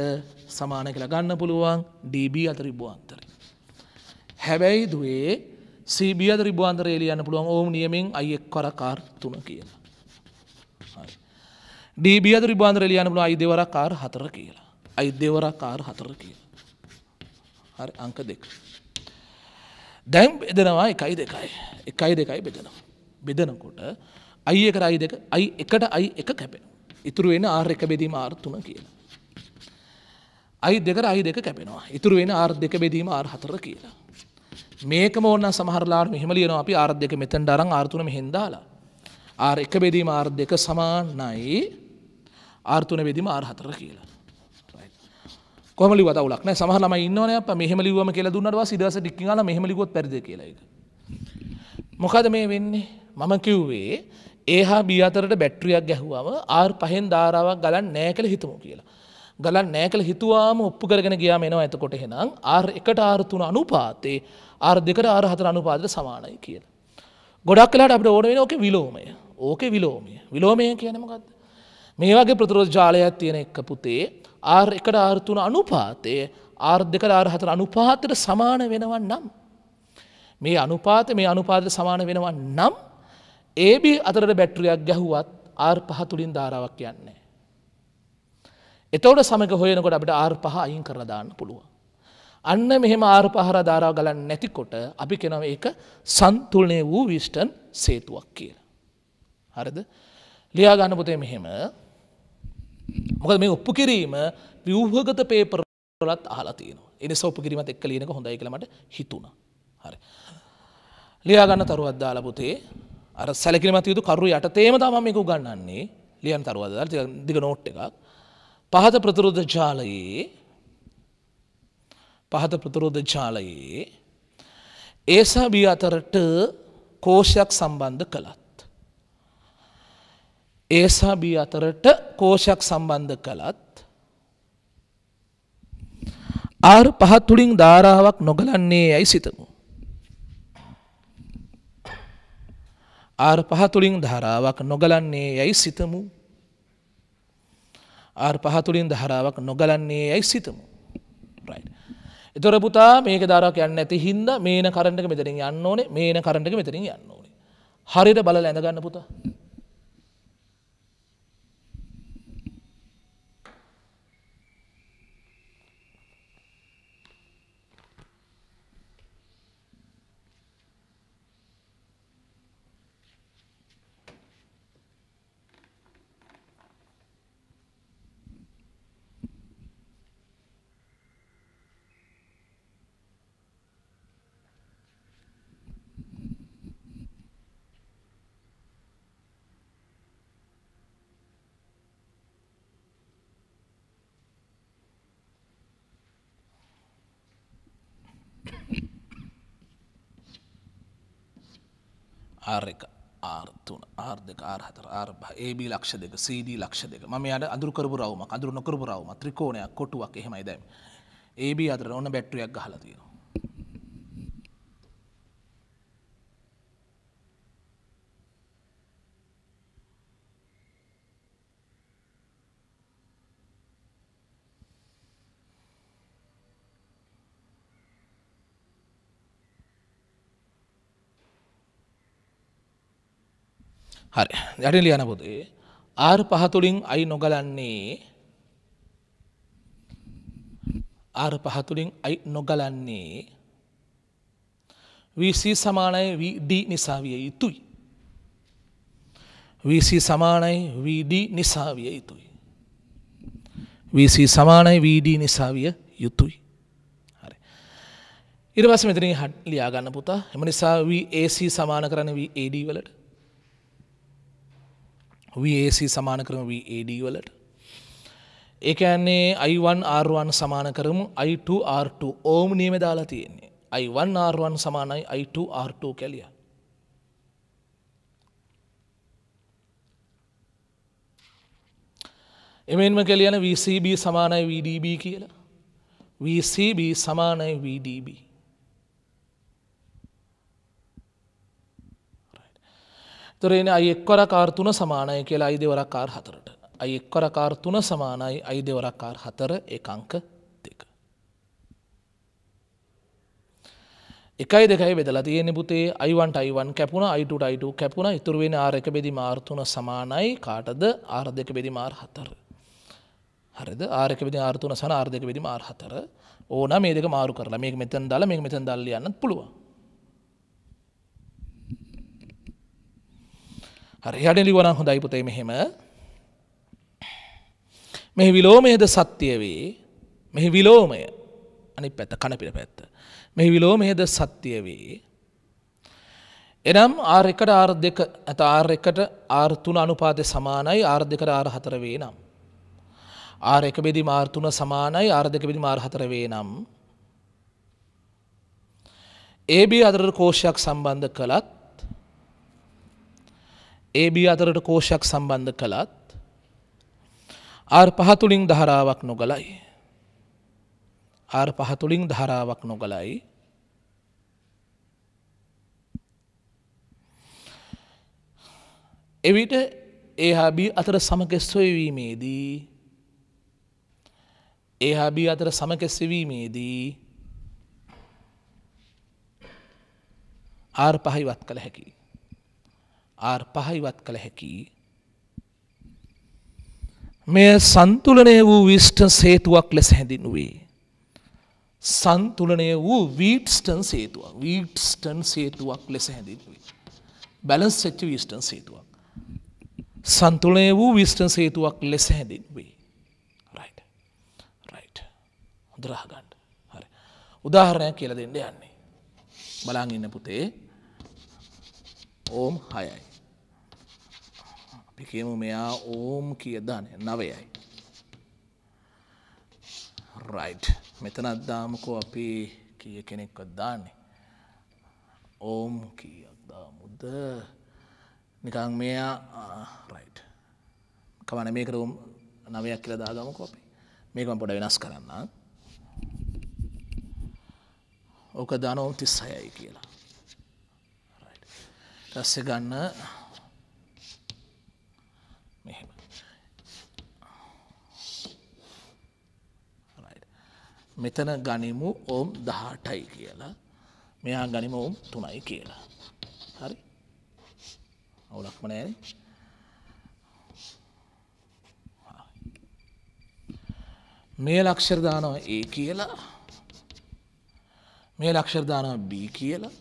සමාන කියලා ගන්න පුළුවන් DB අතරිභාන්තරය. හැබැයි දුවේ සීබියද රිබවාන්දරේ ලියන්න පුළුවන් ඕම් නියමෙන් අයෙක් කොරකාර් තුන කියලා. ඩීබියද රිබාන්දර ලියන්න පුළුවන් අයි දෙවරක් කාර් හතර කියලා. අයි දෙවරක් කාර් හතර කියලා. හරි අංක දෙක. දැන් බෙදෙනවා එකයි දෙකයි. එකයි දෙකයි බෙදෙනවා. බෙදෙනකොට අයි එකට අයි දෙක අයි එකට අයි එක කැපෙනවා. ඉතුරු වෙන ආර් එක බෙදීම ආර් තුන කියලා. අයි දෙකට අයි දෙක කැපෙනවා. ඉතුරු වෙන ආර් දෙක බෙදීම ආර් හතර කියලා. මේකම ඕන්න සමහරලාට මෙහෙම ලියනවා අපි ආර් දෙක මෙතෙන්ට අරන් ආර් තුන මෙහෙන් දාලා. ආර් එක බෙදීම ආර් දෙක සමානයි ආර් තුන බෙදීම ආර් හතර කියලා. කොහොම ලිව්වද අවුලක් නෑ සමහර ළමයි ඉන්නවනේ අප්පා මෙහෙම ලිව්වම කියලා දුන්නාට පස්සේ ඊට පස්සේ ඩික්කින් ආලා මෙහෙම ලිව්වොත් පැරදිද කියලා ඒක. මොකද මේ වෙන්නේ? මම කිව්වේ ඒහා B අතරට බැටරියක් ගැහුවම R පහෙන් ධාරාවක් ගලන්නේ නැහැ කියලා හිතමු කියලා. ගලන්නේ නැහැ කියලා හිතුවාම ඔප්පු කරගෙන ගියාම එනවා එතකොට එහෙනම් R එකට R3 අනුපාතේ ආර් දෙකට ආර හතර අනුපාදට සමානයි කියන. ගොඩක් කලාට අපට ඕනවෙන ඕක විලෝමය ඕක විලෝමය විලෝමය කියනමකක්ද. මේ වගේ ප්‍රතරෝජ ජාලයක් තියෙන එක්ක පුතේ ආර් එකට ආර්තුන අනුපාතය ආර් දෙකට ආර හතර අනුපාතට සමාන වෙනවන් නම්. මේ අනුපාත මේ අනුපාදට සමාන වෙනවන් නම් ඒබි අතරට බැට්‍රියක් ගැහුවත් ආර් පහතුළින් ධාරාවක් යන්නේ. එතවට සමක හොයනකොට අපට ආර් පහ අයින් කරදාන්න පුළුවන්. අන්න මෙහෙම ආරපහර ධාරාව ගලන් නැතිකොට අපි කෙනව ඒක සන්තුලනය වූ විෂ්ටන් සේතුවක් කියලා. හරද ලියාගන්න පොතේ මෙහෙම මොකද මේ ඔප්පු කිරීම ව්‍යූහගත පේපරලත් අහලාතියනවා එනිස ඔප්පු කිරීමත් එක් ලියනක හොඳයි කියලමට හිතුණා හරි. ලියාගන්න තරුවත් දාලා පුතේ අර සැලකිලිමත් යුතු කරු යටතේම තමයි මේක උගන්වන්නේ ලියන තරුවත් දාලා දිග නෝට් එකක් පහත ප්‍රතිරෝධ ජාලයේ පහත ප්‍රතුරෝධ ජාලයේ ඒසා බී අතරට කෝෂයක් සම්බන්ධ කළත්. ඒසා බී අතරට කෝෂයක් සම්බන්ධ කළත් ආර් පහත්තුළින් ධාරාවක් නොගලන්නේ යැයි සිතමු. ආර් පහතුළින් ධාරාවක් නොගලන්නේ යැයි සිතමු. ආර් පහතුළින් ධාරාවක් නොගලන්නේ යැයි සිතමු. රයිඩ. එතොර පුතා මේක දරක් යන්න ඇති හින්ද මේන කරටක මෙතරින් යන්න ඕනේ මේන කරටක මෙතරින් යන්න ඕනේ හරිට බල ඇඳගන්න පුතා ආර් එක ආර්තුන ආර් දෙක ආර්හතර ආර්භ ඒB ලක්ෂ දෙක CD ලක්ෂ දෙක මම යට අඳුරකරපු රවුමක් අඳුර නොකරපු රවුමක් ත්‍රිකෝණයක් කොටුවක් එහෙමයි දැන් ඒB අතර ඔන්න බැටරියක් ගහලා තියෙනවා හරි යටලි යන පොතේ ආර් පහතුළින් අයි නොගලන්නේ ආර් පහතුළින් අයි නොගලන්නේ වීසී සමානයි වීඩී නිසා විය යුතුයි. වීසී සමානයි වීඩී නිසා විය යුතුයි. වීසී සමානයි වීඩී නිසා විය යුතුයි. ඉරවස මෙතරින් හට ලියා ගන්න පුතා එම නිසා වAC සමාන කරන වAD වලට VAC සමාන කරම VAD වලට ඒකඇන්නේ I1 R1 සමාන කරමු I2 R2 ඕම නියම දාලා තියෙන්නේ I1 R1 සමානයි I2 R2 කැලිය එමෙන්ම කෙලියන VCB සමානයි VDB කියලා VCB සමානයි VDB තොරේන අයි එක්වර කාර්තුන සමානය කියලා අයි දෙවරක් කාර් හතරට. අයි එක්වර කාර්තුන සමානයි අයි දෙවරක් කාර් හතර එකංක දෙක. එකයි දෙකයි වෙදලා තියෙන පුතේ අයිවන්ට අයිවන් කැපුණ අයිටුට අයිටු කැපුණ ඉතුරුවෙන ආරක බෙදි මාර්තුන සමානයි කාටද ආර් දෙක බෙදි මාර් හතර. හරිද ආරක විදි ආර්තුන සන ආර්ධක විදි මාර් හතර ඕන මේක මාරු කරලා මේක මෙතන් දාලා මේක මෙතන් දල්ල යන්නත් පුළුවන්. හරි යඩලිවන හොඳයි පුතේ මෙහෙම මෙහි විලෝමයද සත්‍යය වේ මෙහි විලෝමය අනි පැත්ත කණපිට පැත්ත. මෙහි විලෝමයද සත්‍යය වේ. එනම් ආරකට ආර් දෙක ඇත ආර්කට ආර්තුන අනුපාතය සමානයි ආර්ධකට ආර හතර වේ නම්. ආරක බෙදි මාර්තුන සමානයි ආර්ධක බෙදි මාර්හතර වේ නම්. ඒබ අදර කෝෂයක් සම්බන්ධ කළත් AB අතරට කෝෂයක් සම්බන්ධ කළත් R5 තුලින් ධාරාවක් නොගලයි. R5 තුලින් ධාරාවක් නොගලයි. එවිට A හා B අතර සමකෙස් සොයවීමේදී A හා B අතර සමකෙස් වීමේදී R5 ඉවත් කළ හැකියි. ආර් පහයිවත් කළ හැකි. මෙය සන්තුලනය වූ විස්ටන් සේතුවක් ලෙස හැඳින්නුවේ. සන්තුලනය වූ වීටස්ටන් සේතුවක් වීටස්ටන් සේතුවක් ලෙස හැඳින්වේ. බැලස් සච්ච විස්ටන් සේතුවක්. සන්තුලනය වූ විස්ටන් සේතුවක් ලෙස හැඳින්වේ. හොඳරහගන්න හරි උදාහරණයක් කියල දෙන්න යන්නේ. බලන් ඉන්න පුතේ ඕම් හයයි. අපිකම මෙයා ඕම් කියදාන නවයයි. රයිට් මෙතන අද්දාමකෝ අපි කිය කෙනෙක්වත් දාන්නේ. ඕම් කියක්දා මුද්ද නිකං මෙයා රයිට් කවන මේක රෝම් නවයක් කියල දාගමක අපි මේකම පොඩ වෙනස් කරන්න ඕක දානෝම් තිස් සයයි කියලා. රස්ස ගන්න මෙතන ගනිමු ඕම් දහටයි කියලා මෙයා ගනිම ඔවුම් තුනයි කියලා. හරි අවුලක්ම නෑන මේ ලක්ෂර්දානව ඒ කියලා මේ ලක්ෂර්දානව B කියලා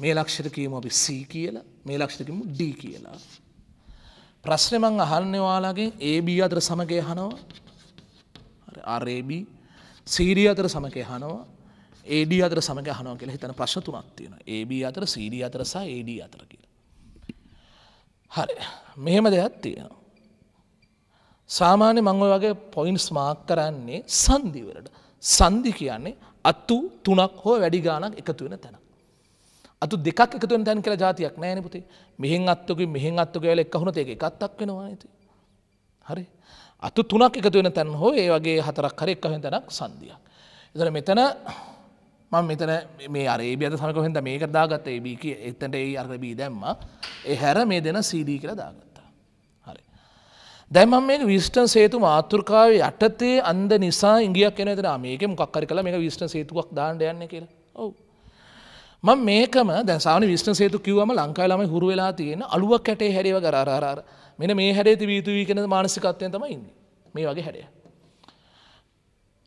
මේ ලක්ෂරකීම අපි C කියලා මේ ලක්ෂරකිමු D කියලා. ප්‍රශ්නමං අහන්න වාලාගේ AB අදර සමගය හනවා RAB සීරිය අතර සමක හනවා ඒඩ අතර සමග හනෝ කියලා හිතන ප්‍රශ්න තුනක් තියෙන ඒබ අතර සීඩිය අතර සහ ඒඩ අතර කියලා. හරි මෙහෙම දෙයක් තියෙන. සාමාන්‍ය මංව වගේ පොයින්ස් මාක් කරන්නේ සන්දිවලට සන්දි කියන්නේ අත්තු තුනක් හෝ වැඩි ගානක් එකතු වෙන තැන. අතු දෙකක් එකතුවෙන තැන් කියලා ජාතියක් නෑන පුතේ මෙහෙන් අත්තුක මෙහෙන් අත්තුක වෙල එක් හුණු ඒක එකත්තක් වෙනවා ඇති. හරි අතු තුනක් එකතු වෙන තැන් හෝ ඒ වගේ හතරක් හරෙක් කහෙන් තැනක් සන්දියක්. එතර මෙතන මං මෙතන මේ අරේබියද සමකහෙන්ද මේක දාගත්ත ඒබී කිය එතට ඒ අරබී දැම්ම එ හැර මේ දෙන සීඩී කර දාගත්තා. හරි. දැම මේ විස්ටන් සේතු මාතෘකාව යටතේ අන්ද නිසා ඉගියක් එන තර මේක මොක්කරි කළ මේ විස්ට සේතුවක් දාන්ඩ යන්න කියල ඔවු. මං මේකම දැසාන විස්ට සේතු කිවම ලංකාලාම හුරුවෙලා තියෙන අලුවක් කැටේ හැරව ගරාරාර. මෙන මේ හැඩේ තිබීතුවී කෙන මානසිකත්වය තමයින්න මේ වගේ හැඩය.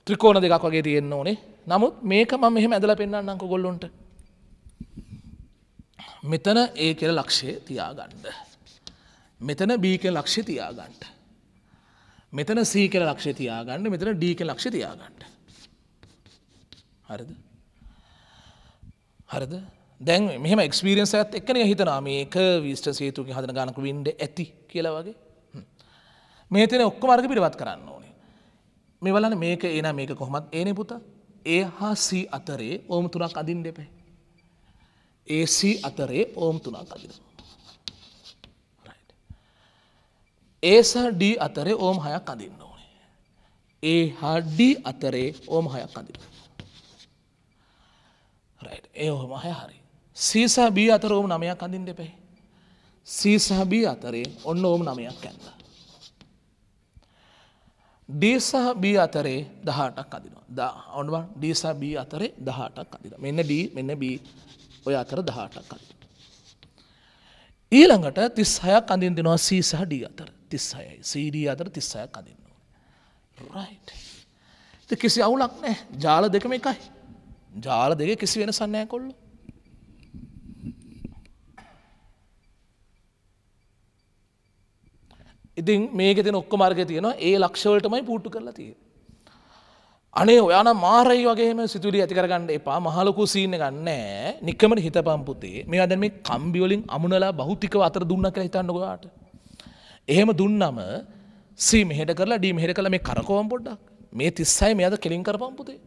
ත්‍රිකෝණ දෙකක් වගේ තියෙන්න්න ඕනේ නමුත් මේක ම මෙහම ඇදල පෙන්න්නන්නක ගොල්ලොන්ට. මෙතන ඒ කෙල ලක්ෂය තියාගණ්ඩ. මෙතන බීක ලක්ෂය තියාගන්ට. මෙතන සීකල ලක්ෂය තියාගන්න මෙතන ඩීක ලක්ෂ තියාගන්ට. හරිද හරිද දැන් මෙම ක්ස්පිරෙන්න්ස ඇත් එකන හිතනා මේක විස්ට සේතුක හදන ගනක වින්ඩ ඇති කියල වගේ මේ තන ඔක්ක වර්ග පිරිවත් කරන්න ඕනේ. මෙවලන මේක ඒන මේක කොහොමත් ඒනෙ පුත ඒ හා සී අතරේ ඕම තුනක් අදින් දෙපේ. ඒ සී අතරේ ඕම් තුනක් අදින. ඒසඩ අතරේ ඕම් හයක් අදින්න ඕනේ. ඒ හාඩ්ඩී අතරේ ඕම හයක් අදින්න. ඒ ඔහොම හය හරි. සීසා බී අතරෝම නමයක් අඳින් දෙපේ. සීසහබී අතරේ ඔන්න ඕම නමයක් ඇන්ද. ඩීසහ බී අතරේ දහටක් අදිනවා ඔන්ව ඩීසබී අතරේ දහටක් අදින මෙන්න ඩී මෙන්න බී ඔය අතර දහටක් අදි. ඊළඟට තිස් හයක් අඳින් දෙෙනවා සීසහ ඩී අතර තිස්සයයි සීඩී අතර තිස්සයක් අඳන්න ඕන. කිසි අවුලක් නෑ ජාල දෙකම එකයි ජාල දෙක කිසි වෙන සන්නෑ කොල්ලු ඉතින් මේක තින ඔක්කො මාර්ග තියෙනවා ඒ ලක්ෂවලටමයි පූට්ටු කරලා තිය. අනේ ඔයාන මාරයි වගේම සිතුලි ඇතිකරගන්න එපා මහලකු සීන ගන්නෑ නික්කමට හිත පම්පුතේ මේ අද මේ කම්බියෝලින් අමුණලා භෞතිකව අතර දුන්න කර හිතන්නගවාට. එහෙම දුන්නම සී මෙහෙට කරලා ඩී මෙහෙට කළ මේ කරකෝම් පොඩ්ඩක් මේ තිස්සයි මෙයාද කෙලින් කරපම්පුතේ.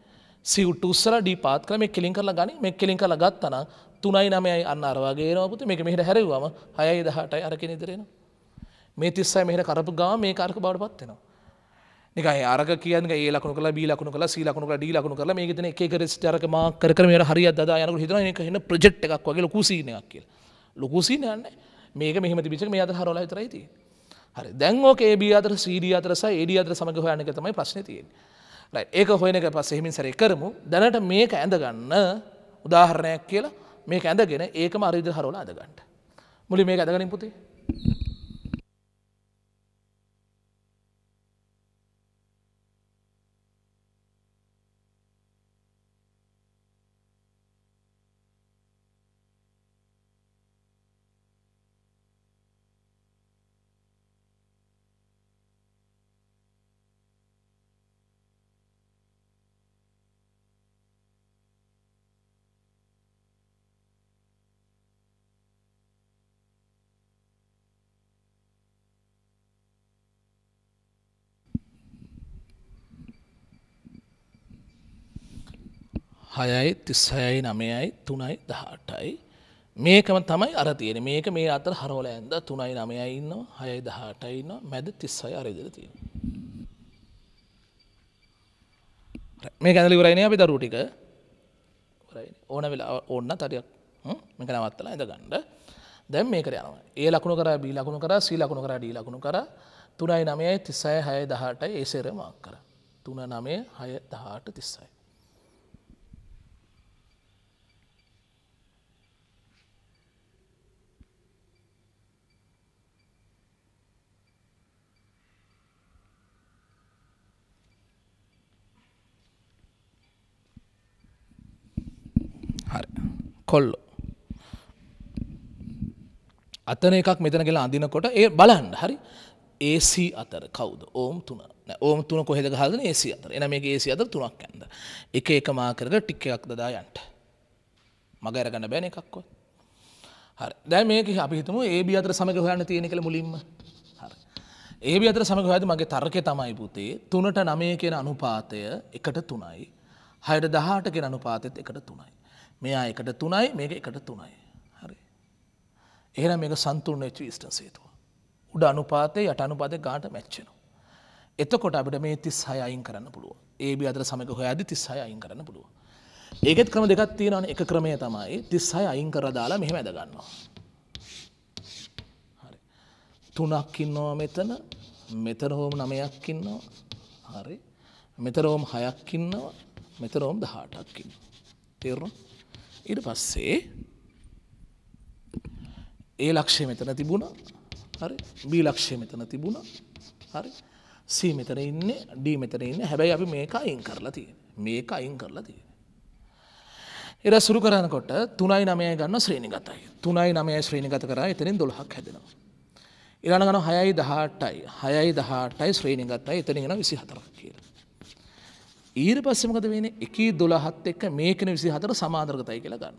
සිවුට්ට උස්සල ඩී පාත් කළ මේ කෙලින් කරලා ගනි මේ කෙලින් කරලා ගත්තනම් තුනයි නමයයි අන්න අරවාගේ නවපුති මේක මෙහිට හැරවම හයයි දහටයි අරකෙන ඉදරෙනවා. මේ තිස්සයි මෙහෙට කරපු ගා මේ කාරක බවට පත් වෙනවා. නිකන් අරක කියන්නේ ඒ ලකුණු කළා බී ලකුණු කළා සී ලකුණු කළා ඩී ලකුණු කළා මේක දෙන එක එක රෙස්ට් අරක මාක් කර කර මේකට හරියට දදා යනකොට හිතනවා මේක වෙන ප්‍රොජෙක්ට් එකක් වගේ ලොකු සීන් එකක් කියලා. ලොකු සීන් එකක් නෑ. මේක මෙහෙම තිබිච්ච එක මේ අතර හරවලා විතරයි තියෙන්නේ. හරි. දැන් ඕක AB අතර CD අතර සහ AD අතර සමග හොයන එක තමයි ප්‍රශ්නේ තියෙන්නේ. රයිට්. ඒක හොයන එක පස්සේ හිමින් සැරේ කරමු. දැනට මේක ඇඳ ගන්න උදාහරණයක් කියලා මේක ඇඳගෙන ඒකම අර විදිහට හරවලා අඳ ගන්න. මුලින් මේක අඳගනින් පුතේ. හයයි තිස්හයයි නමයයි තුනයි දහටයි මේකම තමයි අර තියෙන මේක මේ අතර හරෝල ඇන්ද තුනයි නමයයි ඉන්න හයයි දහටයි ඉන්න මැද තිස්සයි අරදිර තියෙන මේ ගැදලි වරයිනය අපි දරුටික ඕන වෙලා ඕන්න තරියක් මේක නවත්තල ඇඳ ගණ්ඩ දැම් මේකර යනවා ඒ ලකුණු කර බී ලකුණු කර සී ලකුණු කර ඩී ලකුණු කර තුනයි නමයයි තිස්සයි හය දහටයි ඒසේරමක් කර තුන නමය හය දහට තිස්සයි කොල්ලෝ. අතන එකක් මෙතන කියලා අඳිනකොට ඒ බලන්න හරි ඒසි අතර කවුද ඕම් තුන ඕම් තුන කොහෙද ගහගෙන ඒසි අතර එන මේ ඒසි අතර තුනක් ඇන්ද එක එක මාකරට ටික් එකක් දදා යන්ට මග අරගන්න බෑන එකක්කො හරි දැ මේක අපිහිතම ඒ අතර සමග හොයන්න තියෙන කළ මුලින්ම ඒ අතර සමග හද මගේ තර්කය තමයි පුතේ තුනට නමය කියෙන අනුපාතය එකට තුනයි හයට දහට කෙන අනුපාතයත් එකට තුනයි මෙයා එකට තුනයි මේක එකට තුනයි හරි එහෙන මේක සන්තුර්ණ ච ස්ට සේතුව උඩ අනුපාතය යට අනුපාත ගාට මැච්චෙනවා එතකොට අපිට මේ තිස් හයයින් කරන්න පුළුව ඒ අතර සමක හොයාද තිස් හයයින් කරන්න පුළුව ඒකෙත් ක්‍රම දෙකක් තියෙනවන එක ක්‍රමය තමයි තිස් හය අයින් කර දාලා මෙහෙම ඇදගන්නවා තුනක් ඉන්නවා මෙතන මෙතරහෝම නමයක් ඉන්නවා හරි මෙතරෝම් හයක් ඉන්නවා මෙතරෝම් දහටක් ඉන්න තේරුණා ඊට පස්සේ ඒ ලක්ෂය මෙතන තිබුණ හරි බී ලක්ෂය මෙතන තිබුණ හරි සී මෙතන ඉන්න ඩී මෙතන ඉන්න හැබැයි අපි මේක අයින් කරලා තියෙන මේක අයින් කරලා තියෙන එර සුරු කරනකොට තුනයි නමය ගන්න ශ්‍රීණිගතයි තුනයි නමය ශ්‍රීණිගත කර එතනින් දොළහක් හැදෙනවා. ඉරණ ගන හයයි දහටයි හයයි දහටයි ශ්‍රීණිගතයි එතනගෙන විසි හතරක් කියලා. ඊර පස්සමකද වෙන එකී දොළහත් එක්ක මේකන විසි හතර සමාදර්ගතයි කියලා ගන්න.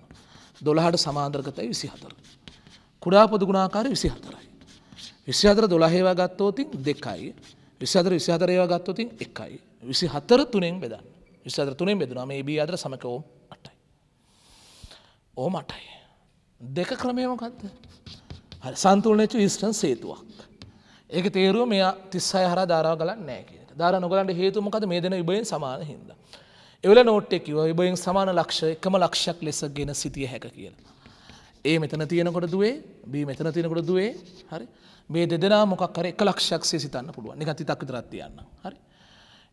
දොළහට සමාදර්ගතයි විසි හතර. කුඩා පොදුගුණාකාර විසි හතරයි. විසි හතර දොළහේවා ගත්තෝතින් දෙකයි. විසි හතර විසි හතරේවා ගත්තෝතින් එකයි. විසි හතර තුනෙන් බෙදන්න විසි හතර තුනෙන් බෙදනවා මේ බී අදර සමකෝ අටයි. ඕම අටයි. දෙක ක්‍රමයමකක්ද. සන්තුලනච්ච ඉස්ටන් සේතුවක්. ඒක තේරුව මෙයා තිස්සය හර ධාරාව ගලන්න නෑ කිය. ධාර නොගලන්ට හේතු මොකද මේ දෙන විබයෙන් සමාන හින්ද. එවල නෝට්ටෙක්කිව විබයෙන් සමාන ලක්ෂ එකම ලක්ෂයක් ලෙස ගෙන සිටිය හැක කියලා. ඒ මෙතන තියෙනකොට දුවේ බී මෙතන තියෙනකොට දුවේ හරි මේ දෙදෙනා මොකක්කර එක ලක්ෂක්ෂය සිතන්න පුළුවන් නිගති තක් විතරත් තියන්න හරි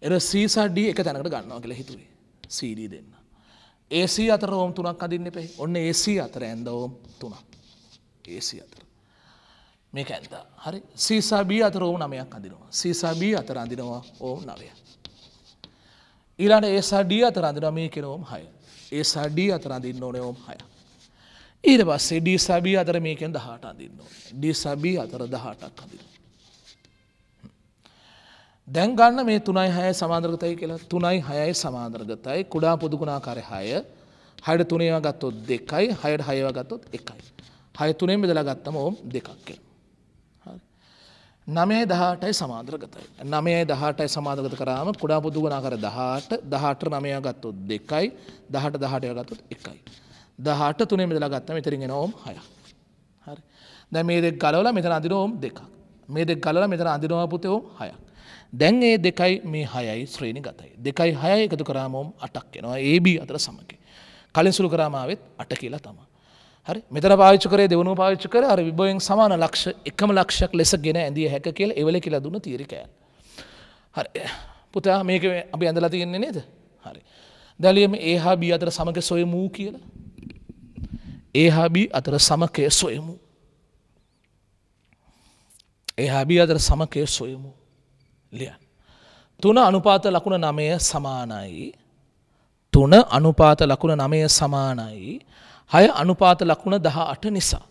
එර සීසඩ්ඩී එක තැනකට ගන්නවා කියලා හිතුවේ සීඩී දෙන්න ඒසී අතර ඕම් තුනක් අදින්න පෙහි ඔන්න ඒසී අතර ඇන්ද ඕම් තුනක් ඒසි අතර මේක ඇත්ත හරි සීසාබී අතර ඔවු නමයක් අඳනවා සීසාබී අතර අඳනවා ඔවු නවය. ඊලාට ඒසාඩිය අතර අඳන මේ කෙනවම් හය ඒසාඩී අතර අඳන්න ඕනෙවම් හය. ඊට පස්සේ ඩීසාබී අතර මේකෙන් දහට අඳන්න ඩීසාබී අතර දහටක් අඳන්න. දැන් ගන්න මේ තුනයි හය සමාදර්ගතයි කියලා තුනයි හයයි සමාදර්ගතයි කුඩා පුදුගුණා කරය හය හයට තුනේවා ගත්තොත් දෙකයි හයට හයවා ගත්තොත් එකයි. හය තුනේ බෙදලා ගත්තම ඕම් දෙකක්කේ. නමේ දහටයි සමාන්ද්‍රගතයි. නමේ දහටයි සමාධගත කරාම කුඩා පුදුගනා කර දහට දහට නමය ගත්තුත් දෙකයි දහට දහටය ගත්තුත් එකයි. දහට තුනේ මෙදලා ගත්තම මෙතරින් නෝම් හය. හරි දැ මේ දෙක් ගලවල මෙතන අදිරෝම් දෙක්. මේ දෙක් ගලල මෙතන අදිනවාපුතයෝම් හයක්. දැන් ඒ දෙකයි මේ හයයි ශ්‍රීණි ගතයි. දෙකයි හය එකතු කරාමෝම් අටක් එෙනවා ඒබ අතර සමකි. කලින් සුළු කරාමාවත් අට කියලා තමා. හරි මෙතර පාච්චකර දෙවුණු පාච්චකර අර විභයෙන් සමාන ලක්ෂ එකම ලක්ෂයක් ලෙස ගෙන ඇඳිය හැක කියල එවල කියලා දුන්න තීරිකය. හරි පුතා මේක අපි ඇඳලා තියෙන්නේ නේද හරි. දැලියම ඒහා බී අතර සමග සොයමූ කියලා. ඒහා බී අතර සමකය සොයමු. ඒහා බී අතර සමකය සොයමු ලියන්. තුන අනුපාත ලකුණ නමය සමානයි තුන අනුපාත ලකුණ නමය සමානයි හය අනුපාත ලකුණ දහ අට නිසා.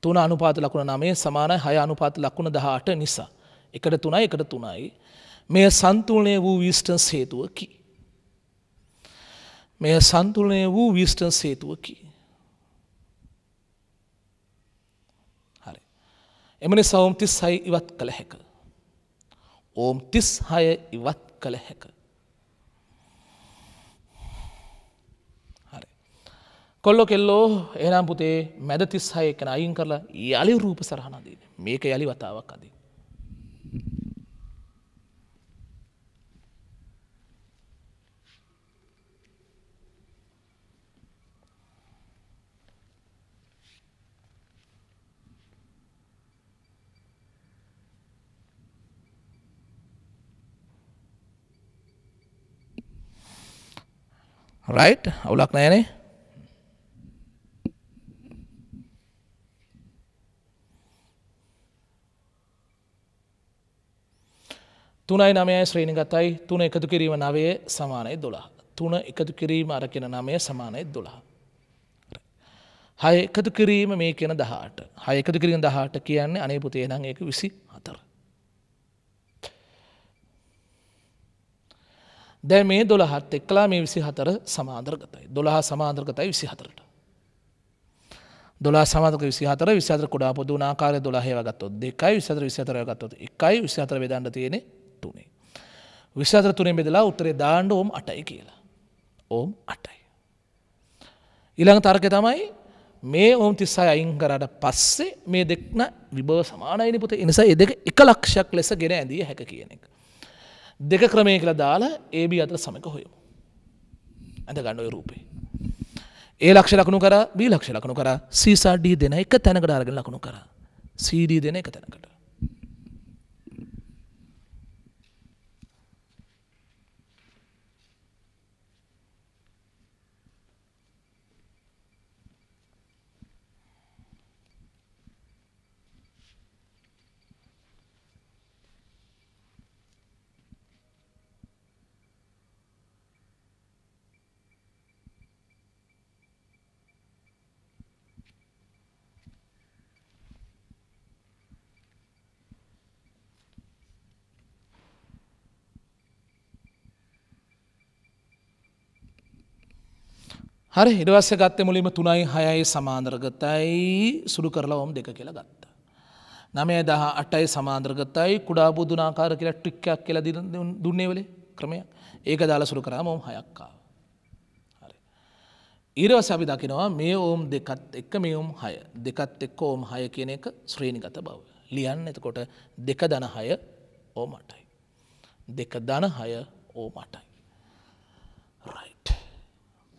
තුන අනුපාත ලකුණ නමේ සමානයි හය අනුපාත ලක්කුණ දහ අට නිසා. එකට තුනයි එකට තුනයි. මෙය සන්තුලනය වූ විස්ටන්ස් හේතුවකි. මෙය සන්තුලනය වූ විස්ටන්ස් හේතුවකි. හරි. එමනි සවම් තිස් හය ඉවත් කළ හැක. ඕම් තිස් හය ඉවත් කළ හැක. කොල්ලො කෙල්ලෝ එනම් පුතේ මැද තිස්හය එකන අයින් කරලා යළි රූප සරහනදීන මේක යළි වතාවක් අදී. රයිට් අවුලක් නෑනේ තුනයි නමයයි ශ්‍රීණිගතයි තුන එකතු කිරීම නවය සමානය දොලා. තුන එකතු කිරීම අර කියෙන නමය සමානය දොලා. හය එකතු කිරීම මේ කියෙන දහට හය එකතු කිරීම දහට කියන්නේ අනේපුතේ නං ඒක විසි අතර. දැ මේ දොළහත් එක්ලා මේ විසි හතර සමාදර්ගතයි දොළහ සමාදර්ගතයි විසි හතරට. දොලා සමාදක විසිහතර විසාතර කොඩා පොදුනාකාර දොලාහේවගත්තොත් දෙකයි විසතර විසතරයගත්තොත් එකයි විසාතර වෙදන්න තියෙන්නේ විසාතර තුනෙන් බෙදලා උත්තරේ දාණ්ඩ ඕම් අටයි කියලා. ඕම් අටයි. ඉළඟ තර්ක තමයි මේ ඕම් තිස්සාය අයිංකරට පස්සේ මේ දෙක්න විභව සමානයිනි පුත එනිසා එ දෙක එක ලක්ෂයක් ලෙස ගෙන ඇදී හැක කියන එක. දෙක ක්‍රමය කියලා දාලා ඒබ අතර සමක හොයමු. ඇඳ ගණ්ඩුව රූපේ. ඒ ලක්ෂ ලකුණු කර බී ලක්ෂ ලකුණු කර සීසාඩී දෙන එක තැනකට අරගෙන ලකුණු කර සීඩී දෙන එක තැනකට. හරි ඉඩවස්ස ගත්ත මුලිම තුනයි හයයි සමාන්දරගතයි සුළු කරලවම් දෙක කියලා ගත්ත. නමේ දහ අටයි සමාන්ද්‍රගතයි කුඩා බුදුනාකාර කියලා ටික්කයක් කියලා දුන්නේවලේ ක්‍රමය ඒක දාලා සුළු කරාම ඕම් හයක්කාව. හරි. ඊරව සැබි දකිනවා මේ ඕම් දෙකත් එක්ක මේ ඔම් හය දෙකත් එක්ක ඕම් හය කියන එක ශ්‍රීණිගත බව. ලියන්න එතකොට දෙක දන හය ඕමටයි. දෙක දන හය ඕමටයි. රයිට්.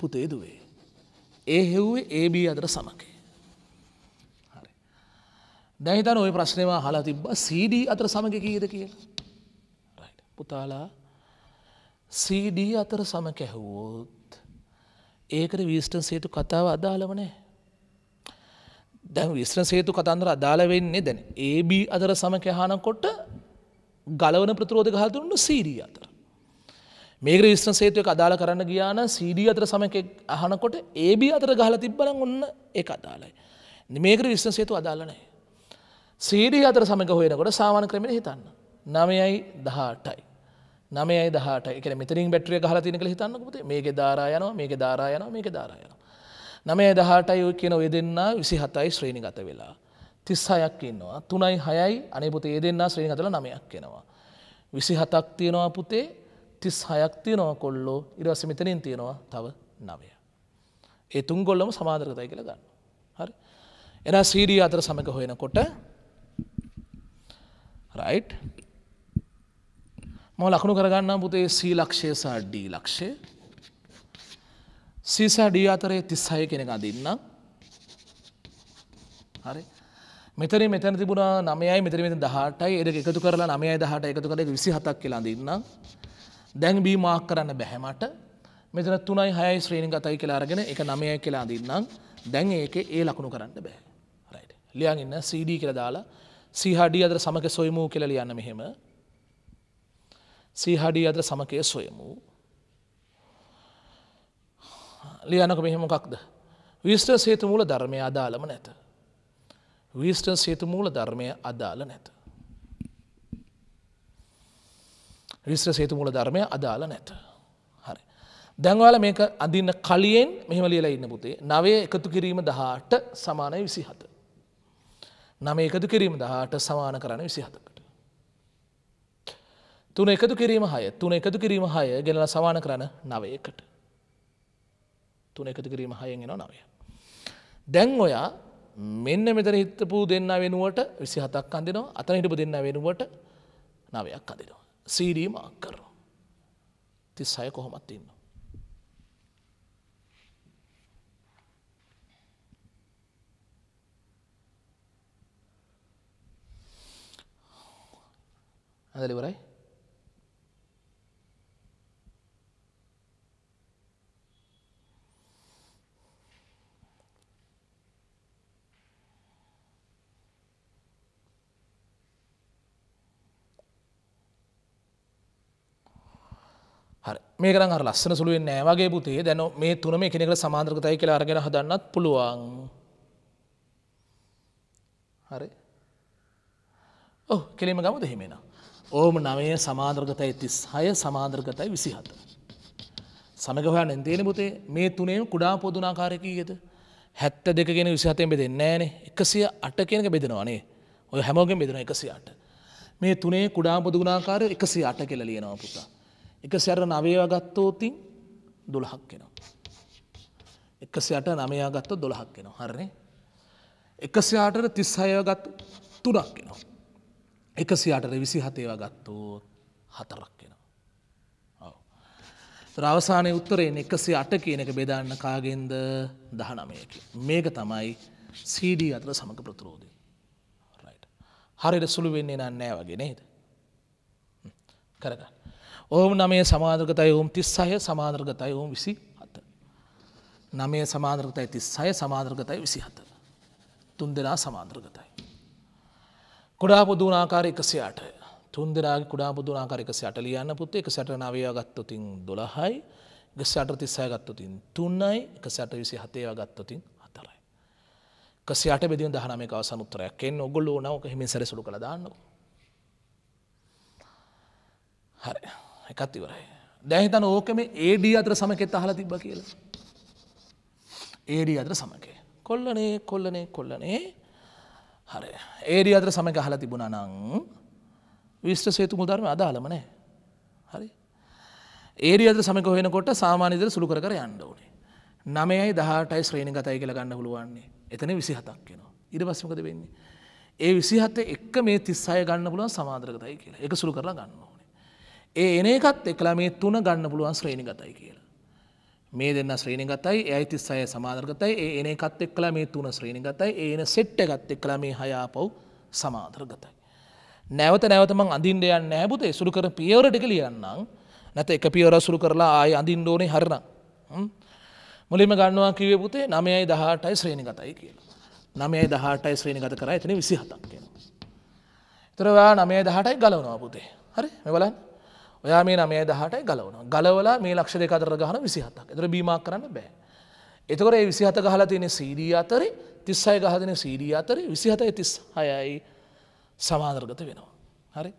පුතේ දුවේ. ඒ හෙව්වේ ඒB අතර සමකය. දැහිතන ඔය ප්‍රශ්නවා හලා තිබ්බ CD අතර සමග කීද කියලා. පුතාලා CD අතර සම කැහුවෝත් ඒකට වීස්ටන් සේතු කතාව අදාළවනේ. දැන් විස්ටන් සේතු කතන්දර අදාළ වෙන්නේ දැන AB අතර සම කැහනකොට ගලවන ප්‍රතිරෝධ ගහතුරන්න සීරී අතර. මේක විශ්න සේතුවක අදාළ කරන්න ගියාන සීඩිය අතර සමක අහනකොට ඒබ අතර ගහල තිබ්බලන් ඔන්න ඒ අදාලයි. මේකර විශ්න සේතු අදාලනෑ. සීඩිය අතර සමක හොයනකොට සාමාන ක්‍රමෙන හිතන්න. නමයයි දහටයි. නමයි දහට එක මෙතරින් බැට්‍රිය හල තිනක හිතන්න පුත මේක දාරායන මේක දාරායන මේක දාරායන. නමේ දහටයි ඔය කියන ඔය දෙන්න විසි හතයි ශ්‍රීණි ගත වෙලා. තිස් හයක් ඉන්නවා තුනයි හයයි අනපුත ඒ දෙන්න ශ්‍රීණි කතල නමයක් කෙනවා. විසි හතක් තියෙනවා පුතේ තිස් හයක් තියෙනවා කොල්ලෝ ඉරස මෙතනින් තියෙනවා තව නවය. ඒ තුන් ගොල්ලම සමාදරකතයි කියල ගන්න. හරි එනා සීරිය අතර සමඟ හොයෙනකොට රයි් ම ලකුණු කරගන්න පුතේ සී ලක්ෂය සඩ්ඩී ලක්ෂය සීසඩී අතරේ තිස්සය කෙනෙක අදන්න හරි මෙතන මෙතැන තිබුණා නමයයි මෙතර මෙත දහටයි එ එකතු කරලා නමයයි දහට එකතු කළ විසි හතක් කියලා අඳන්න දැන් බීමාක් කරන්න බැහැමට මෙතන තුනයි හයයි ශ්‍රීණ ගතයි කියලා අරගෙන එක නමයයි කියලා අඳන්නම් දැන් ඒක ඒ ලකුණු කරන්න බෑ රයිට ලියන් ඉන්න සඩ කියල දාලා සහඩි අදර සමක සොයමූ කියල ලියන්න මෙහෙම සහඩි අදර සමකය සොයමූ ලියනක මෙහෙමකක්ද විස්ට සේතු මූල ධර්මය අදාළම නැත විස්ට සේතු මූල ධර්මය අදාළ නැත විශ්‍ර සේතු මුල ධර්මය අදාළ නැත. හරි. දැන්වාල මේක අඳන්න කලියෙන් මෙහම ලියලා ඉන්න පුතේ නවේ එකතු කිරීම දහට සමානය විසිහත. නම එකතු කිරීම දහට සමාන කරන විසිහතකට. තුන එකතු කිරීම හය තුන එකතු කිරීම හය ගෙනල සමාන කරන නවයකට. තුන එකතු කිරීම හයෙන් එෙන නවය. දැන් ඔයා මෙන්න මෙතර හිතපු දෙන්න වෙනුවට විසි හතක් අන්දිනවා අතන හිටපු දෙන්න වෙනුවට නවයක් අදිනවා. සීරීම අක්කර. තිස් සය කොහොමත් ඉන්න. ඇදලිවරයි හරි මේක නම් අර ලස්සන සුළු වෙන්නේ නැහැ වගේ පුතේ දැන් මේ තුනම එකිනෙකට සමාන්තරගතයි කියලා අරගෙන හදන්නත් පුළුවන් හරි ඔව් කෙලින්ම ගමුද එහෙම එනවා ඕම 9 සමාන්තරගතයි 36 සමාන්තරගතයි 27 සමග හොයන්න දෙන්නේ පුතේ මේ තුනේම කුඩා පොදුන ආකාරය කීයද 72 කියන 27ෙන් බෙදෙන්නේ නැහනේ 108 කියන එක බෙදෙනවා නේ ඔය හැමෝගෙම බෙදෙනවා 108 මේ තුනේ කුඩා පොදු ගුණාකාරය 108 කියලා ලියනවා පුතා එක සැර නවේවා ගත්තෝතින් දොළහක් වෙනවා. එක සයට නමයා ගත්ත දොළහක් වෙනවා හරණේ. එක සයාටට තිස් අයව ගත් තුනක් වෙනවා. එක සයාටට විසි හතේවා ගත්තෝත් හතරක් වෙනවා. ්‍රවසානය උත්තරයෙන් එකසි අට කියනක බෙදාන්න කාගෙන්ද දහනමයකි. මේක තමයි සීඩී අතර සමඟ ප්‍රතරෝධය. හරිට සුළු වෙන්නේ නෑ වගෙනේද. කරගන්න. ඔවුම් නමේ සමාදර්ගතයි ඔවුම් තිස්සය සමාදර්ගතයි ඔවුම් විසි හත. නමේ සමාදර්ගතයි තිස්සය සමාදර්ගතයි විසි හත. තුන් දෙනා සමාදර්ගතයි. කොඩා පුදුනාකාර එකසියාටය තුන් දෙනාගේ කුඩා පුදුනාකාර එකසියට ලියන්න පුත් එක සැට නවයා ගත්තතින් දොළහයි ගසට තිස්සය ගත්තතින් තුන්නයි එක සැට විසි හතේවා ගත්තතින් හතරයි. කසියට බෙදි දහනමක සනුත්තරයක් එෙන් ඔගොල්ලෝ නවක හිමින් සැරසුළු කළ දාන්නවා. හරි. එකත් ඉවරයි. දැහිතන ඕකම ඒඩී අතර සමකෙත් අහල තිබ්බ කියල. ඒඩී අතර සමකේ. කොල්ලනේ කොල්ලනේ කොල්ලනේ හරි. ඒඩී අතර සමක අහල තිබුණ නං විශ්ට සේතු මුදර්ම අදාළමනෑ හරි. ඒඩී අතර සමක හොෙනකොට සාමානිදර සුළු කර යන්න ඕනේ. නමයයි දහටයි ශ්‍රේණ ගතයි කියල ගන්න පුළුවන්නේ එතන විසි හතක් වෙනවා. ඉරිවස්මකද වෙන්නේ. ඒ විසිහත්ත එක්ක මේ තිස්සාය ගන්න පුළුවන් සමාදරකතයි කියලා එක සුළු කරලා ගන්නවා. ඒ එන එකත් එකලා මේ තුන ගන්න පුළුවන් ශ්‍රේණි ගතයි කියලා. මේ දෙන්න ශ්‍රීණි ගතයි ඇයි තිස් අය සමාධර්ගතයි ඒ එන එකත් එක්ලා මේ තුන ශ්‍රීණි ගතයි ඒන සෙට්ට ගත් එක්ලා මේ හයාපව් සමාධර්ගතයි. නැවත නැවතම අඳින්ඩයන් නෑබුතේ සුරු කර පියවරටික ලියන්නම් නැත එක පියවර සුරු කරලා ආය අඳින්ඩෝනේ හරණ. මුලිම ගන්නවා කිවේ පුතේ නමයයි දහටයි ශ්‍රේණි ගතයි කියලා. නමයයි දහටයි ශ්‍රීණි ගත කර එතන විසි හතක් කියෙන. තරවා නමය දහටයි ගලවනවා පුතේ හරි මෙවලන්. ඔයා මේ නමය දහටයි ගලවන ගලවලා මේ ලක්ෂ දෙක අතර ගහන විසිහතක් එතර බීමක් කරන්න බෑ. එතකොට ඒ විසිහත ගහලා තියෙන සීඩී අතරේ තිස්සයි ගහදන සීඩී අතරේ විසිහතයි තිස් හයයි සමාදර්ගත වෙනවා. හරි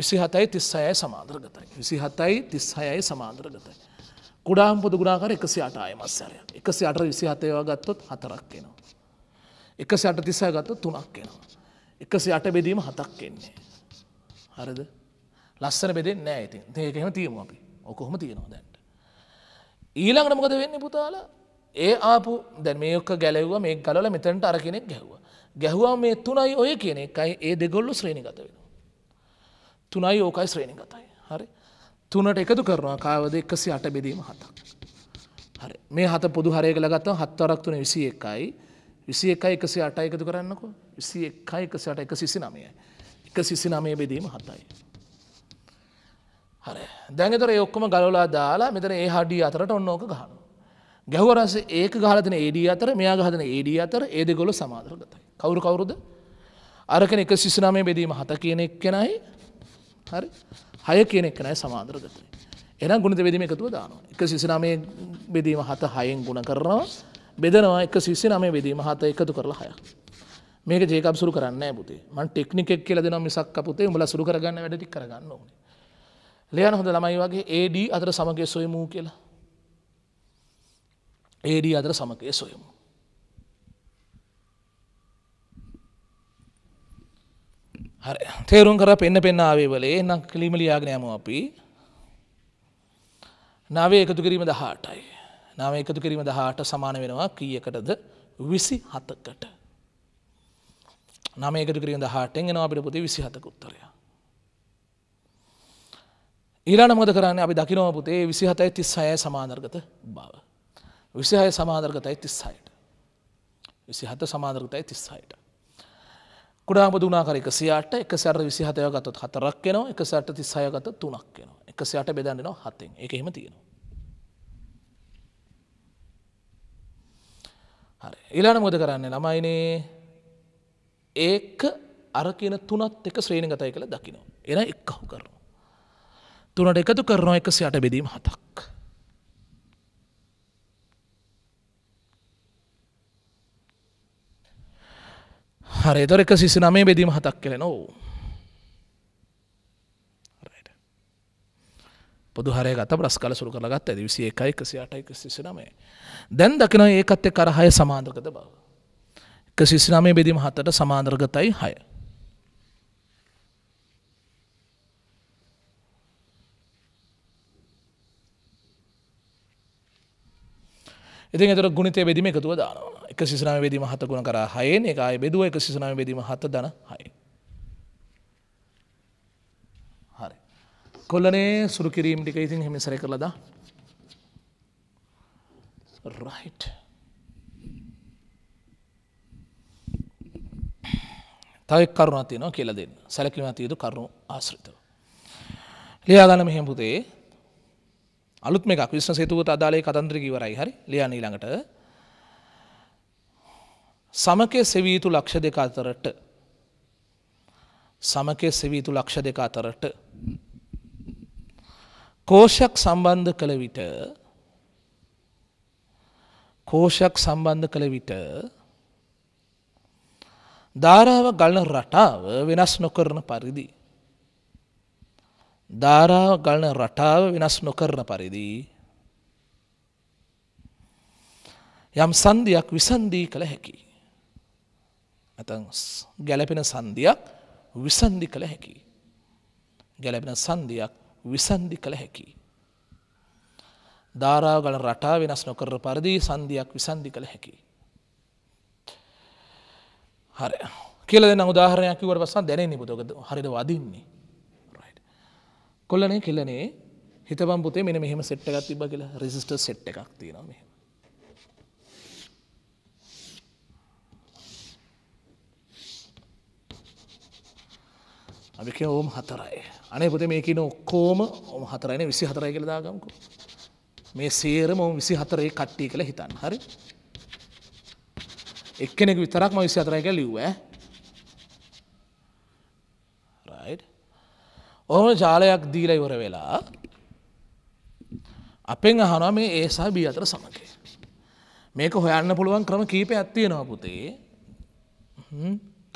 විසිහතයි තිස්සයයි සමාදර්ගතයි. විසිහතයි තිස්හයයි සමාදර්ගතයි. කුඩාම් පොදු ගුණාකර එකසි අට අයමස්සරය එකසි අට විසිහතයවා ගත්තොත් හතරක් එනවා. එකසි අට තිස්සය ගත්ත තුනක් එනවා. එකසි අට බෙදීම හතක් එන්නේ. හරද? ලස්සන බෙදෙන් නෑ ඉතින් ඒකෙම තියමු අපි ඔකොහොම තියෙනවා දැන්ට. ඊළඟට මොකද වෙන්න පුතාල ඒ ආපු දැ මේක ගැලව්ව මේ ගලල මෙතැන්ට අර කෙනෙක් ගැහ්ව. ගැහවා මේ තුනයි ඔය කියන එකයි ඒ දෙගොල්ලු ශ්‍රේණිගත වෙන. තුනයි ඕකයි ශ්‍රේණිගතයි හරි තුනට එකතු කරනවා කාවද එක්කසි අට බෙදීම හතක්. හරි මේ හත පොදු හරය කළගත්ත හත්වරක් තුන විසි එකයි විසි එකයි එකසි අට එකතු කරන්නකෝ විසි එකයි එකසි අට එක සිසි නමයයි එක සිසි නමය බෙදීම හතයි. හර දැනතර ඔක්කොම ගලවලා දාලා මෙතන ඒ හඩිය අතරට ඔන්නෝක ගහනු. ගැහවරස ඒක ගහලතන ඒඩිය අතර මෙයා ගහතන ඒඩිය අතර ඒදගොල සමාදරගතයි. කවුරු කවුරුද අරකන එක සිසනමය බෙදීම හත කියනෙක් කෙනයි හරි හය කියනෙක් කෙනයි සමාදරගතයි. එන ගුණත බෙදීම එකතුව දානවා එක සිසිනමය බෙදීම හත හයෙන් ගුණ කරනවා බෙදනවා එක සිසිනමය බෙදීම හත එකතු කරලා හයක්. මේක ජේකම් සුරු කරන්න පුතේ මන් ටෙක්නිකෙක් කියල දෙනම් මිසක් පුතේ උඹල සුරු කරගන්න වැඩටි කරගන්න ඕනේ ලයන හොඳ ළමයි වගේ AD අතර සමගය සොයමූ කියලා. AD අතර සමගය සොයමු. හරි තේරුම් කර පෙන්න පෙන්න ආවේ වලේ නම් කලීම ලියාගෙන යමු අපි. නවය එකතු කිරීම 18යි. නවය එකතු කිරීම 18 සමාන වෙනවා කීයකටද? 27කට. නවය එකතු කිරීම 18ෙන් එනවා අපිට පුතේ 27ක උත්තරය. ඊලාට මොද කරන්නේ අපි දකිනව පුතේ විසිහතයි තිස් සයයි සමාදර්ගත බව. විසිහය සමාදර්ගතයි තිස්සයිට. විසිහත සමාදර්ගතයි තිස්සයිට. කුඩා බුදුනාකර එක සියට එක සැර විසිහතය ගතත් හතරක් වෙනවා එක සැට තිස්සය ගත තුනක් වෙනවා එක සයට බෙදන්නවා හතෙන් එක එහෙම තියෙනවා. හරි ඊලාට මොද කරන්නේ ළමයිනේ ඒක අර කියන තුනත් එක ශ්‍රීණ ගතයි කළ දකිනවා. එන එක්කහු කරනවා. තුනට එකතු කරනවා එකසි අට බෙදීම හතක්. හරි දොර එක සිසි නමේ බෙදීම හතක් කෙලෙන ඕ. පොදු හරය ගත බ්‍රස් කල සුරු කරගත් ඇද විසි එකයි එකසි අටයි සිසි නමේ දැන් දකින ඒකත් එක් අරහය සමාන්දර්ගත බව. එක සිසි නමේ බෙදීම හතට සමාන්දර්ගතයි හය. ඉතින් එතකොට ගුණිතය බෙදීම එකතුව දානවා. 139 බෙදීම 7 ගුණ කරා 6ෙන් ඒක ආයේ බෙදුවා 139 බෙදීම 7 ධන 6. හරි. කොළනේ සුරු කිරීම ටික ඉතින් එහෙම ඉස්සර කරලා දා. right. තව එක් කරුණක් තියෙනවා කියලා දෙන්න. සැලකීමක් තියෙදු කරුණු ආශ්‍රිතව. ලියා ගන්න මෙහෙම පුතේ අලුත් මේ එකක් විශ්න සේතුවත අදාලේ කතන්ත්‍රකිවරයි හරි ලියන්න ඊළඟට සමකය සෙවීතු ලක්ෂ දෙක අතරට සමකය සෙවීතු ලක්ෂ දෙක අතරට කෝෂයක් සම්බන්ධ කළ විට කෝෂයක් සම්බන්ධ කළ විට ධාරාව ගලන රටාව වෙනස් නොකරන පරිදි ධාරාව ගලන රටාව වෙනස් නොකරන පරිදි යම් සන්ධියක් විසන්දී කළ හැකි. ඇතන් ගැලපෙන සන්ධියක් විසන්ධි කළ හැකි. ගැලපෙන සන්ධියක් විසන්ධි කළ හැකි. ධාරාව ගල රටා වෙනස් නොකර පරිදි සන්ධියක් විසන්ධි කළ හැකි. හරි කියල දෙන්න උදාහරයක් වට පස්සන් දැනෙන්නේ බුදුක හරිද වදින්නේ කොල්ලනේ කෙල්ලනේ හිතබම් පුතේ මෙන මෙහෙම සෙට් එකක් තිබ්බ කියලා රෙසිස්ටර් සෙට් එකක් තියෙනවා මෙහෙම. අපි කියමු ඕම් 4යි. අනේ පුතේ මේ කියන ඔක්කොම ඕම් 4යිනේ 24යි කියලා දාගමුකෝ. මේ සේරම ඕම් 24ේ කට්ටිය කියලා හිතන්න. හරි? එක්කෙනෙක් විතරක් මම 24යි කියලා ලිව්වා ඈ. ඕම ජාලයක් දීල ඉවර වෙලා අපෙන් අහන මේ ඒසා බී අතර සමගය. මේක හොයන්න පුළුවන් ක්‍රම කීප ඇත්තියෙනවා පුතේ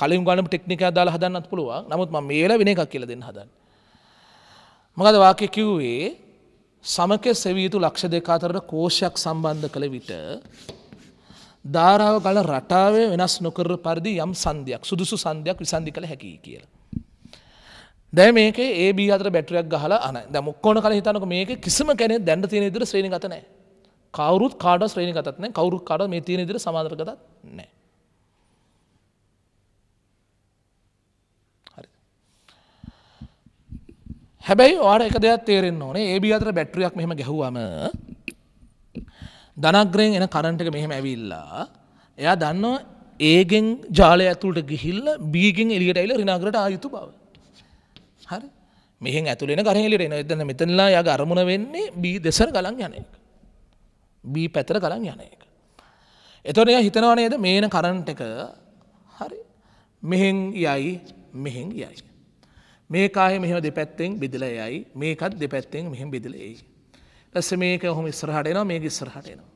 කලින් ගන ටෙක්නික දාල හදන්නත් පුළුවන් නමුත් ම මේල වෙන එකක් කියල දෙන්න හදන්න. මකද වාක්‍ය කිව්වේ සමකය සෙවීතු ලක්ෂ දෙකාතරට කෝෂයක් සම්බන්ධ කළ විට ධාරාව ගල රටාවේ වෙනස් නොකර පරිදි යම් සන්ධයක් සුදුසු සන්ධයක් විසන්ධි කළ හැකි කියලා. දැ මේක ඒ බී අතර බැටරියක් ගහලා අන දැමුක්කෝන කල හිතනක මේක කිසිම කෙනෙ දැන්න තියෙන ඉදිර ශ්‍රේණි ගතනෑ කවරුත් කාඩ ශ්‍රේණි ගතත්න කවරු කාඩ මේ තියෙන ඉදිර සමාදරගත නෑ. හැබැයි වාට එක දෙයක් තේරෙන් ඕනේ ඒ අතර බැට්‍රියක් මෙහම ගැහුවම දනග්‍රයෙන් එන කරන්ට එක මෙහෙම ඇවිල්ලා එයා දන්න ඒගෙන් ජාලය ඇතුළට ගිහිල්ල බීගෙන් එලියට ඇයිල රිනාගරට ආයුතු බව මෙහෙන් ඇතුළෙන කරහෙලිට එන එතන මෙතනලා යා අරමුණ වෙන්නේ බී දෙසර ගලන් යන එක. බී පැතර ගලන් යන එක. එතොට එයා හිතනවා නේද මේන කරන්ට එක හරි මෙහෙන් යයි මෙහෙන් යයි. මේකාය මෙහම දෙපැත්තෙන් බිදිල යයි මේකත් දෙපැත්තෙන් මෙහෙම බිදිල එයි. ලස්ස මේක හොම ස්රහටයනවා මේක ස්රහටයනවා.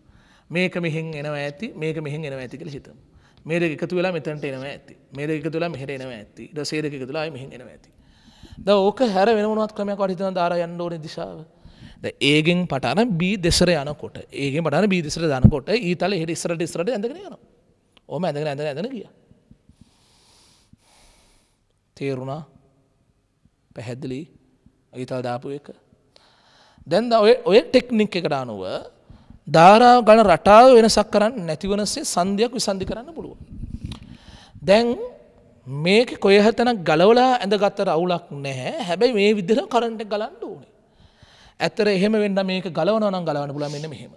මේක මෙහෙන් එනවා ඇති මේක මෙහෙන් එනවා ඇතිකල හිතම. මේක එකතු වෙලා මෙතැන්ට එනවා ඇති මේක තුලා මෙහෙර එනවා ඇති ද සේරක තුලා මෙහෙන් එනවා ඇති. ද ඕක හැර වෙනවත් ක්‍රමයක් වටිතන දාර යන්න ඕන දිශාව ඒගෙන් පටන බී දෙසර යනකොට ඒගෙන් පටන බී දෙසර දනකොට ඊතල හෙට ස්රට ස්රට ඇඳගෙන යන ඕම ඇඳගෙන ඇඳ ඇඳන ගිය තේරුණා පැහැදිලි අගිතල් දාපු එක දැන්ද ඔය ඔය ටෙක්නික් එකට අනුව ධාරාව ගණ රටාව වෙනසක් කරන්න නැතිවනසේ සන්ධයක් විසන්ධි කරන්න පුළුව දැන් මේක කොය හතනක් ගලවලා ඇඳ ගත්තර අවුලක් නැහැ හැබැයි මේ විදිර කරට ගලන්න ඕනේ. ඇත්තර එහෙම වෙන්න මේක ගලවන නම් ගලවන්න පුල මෙන්න මෙහෙම.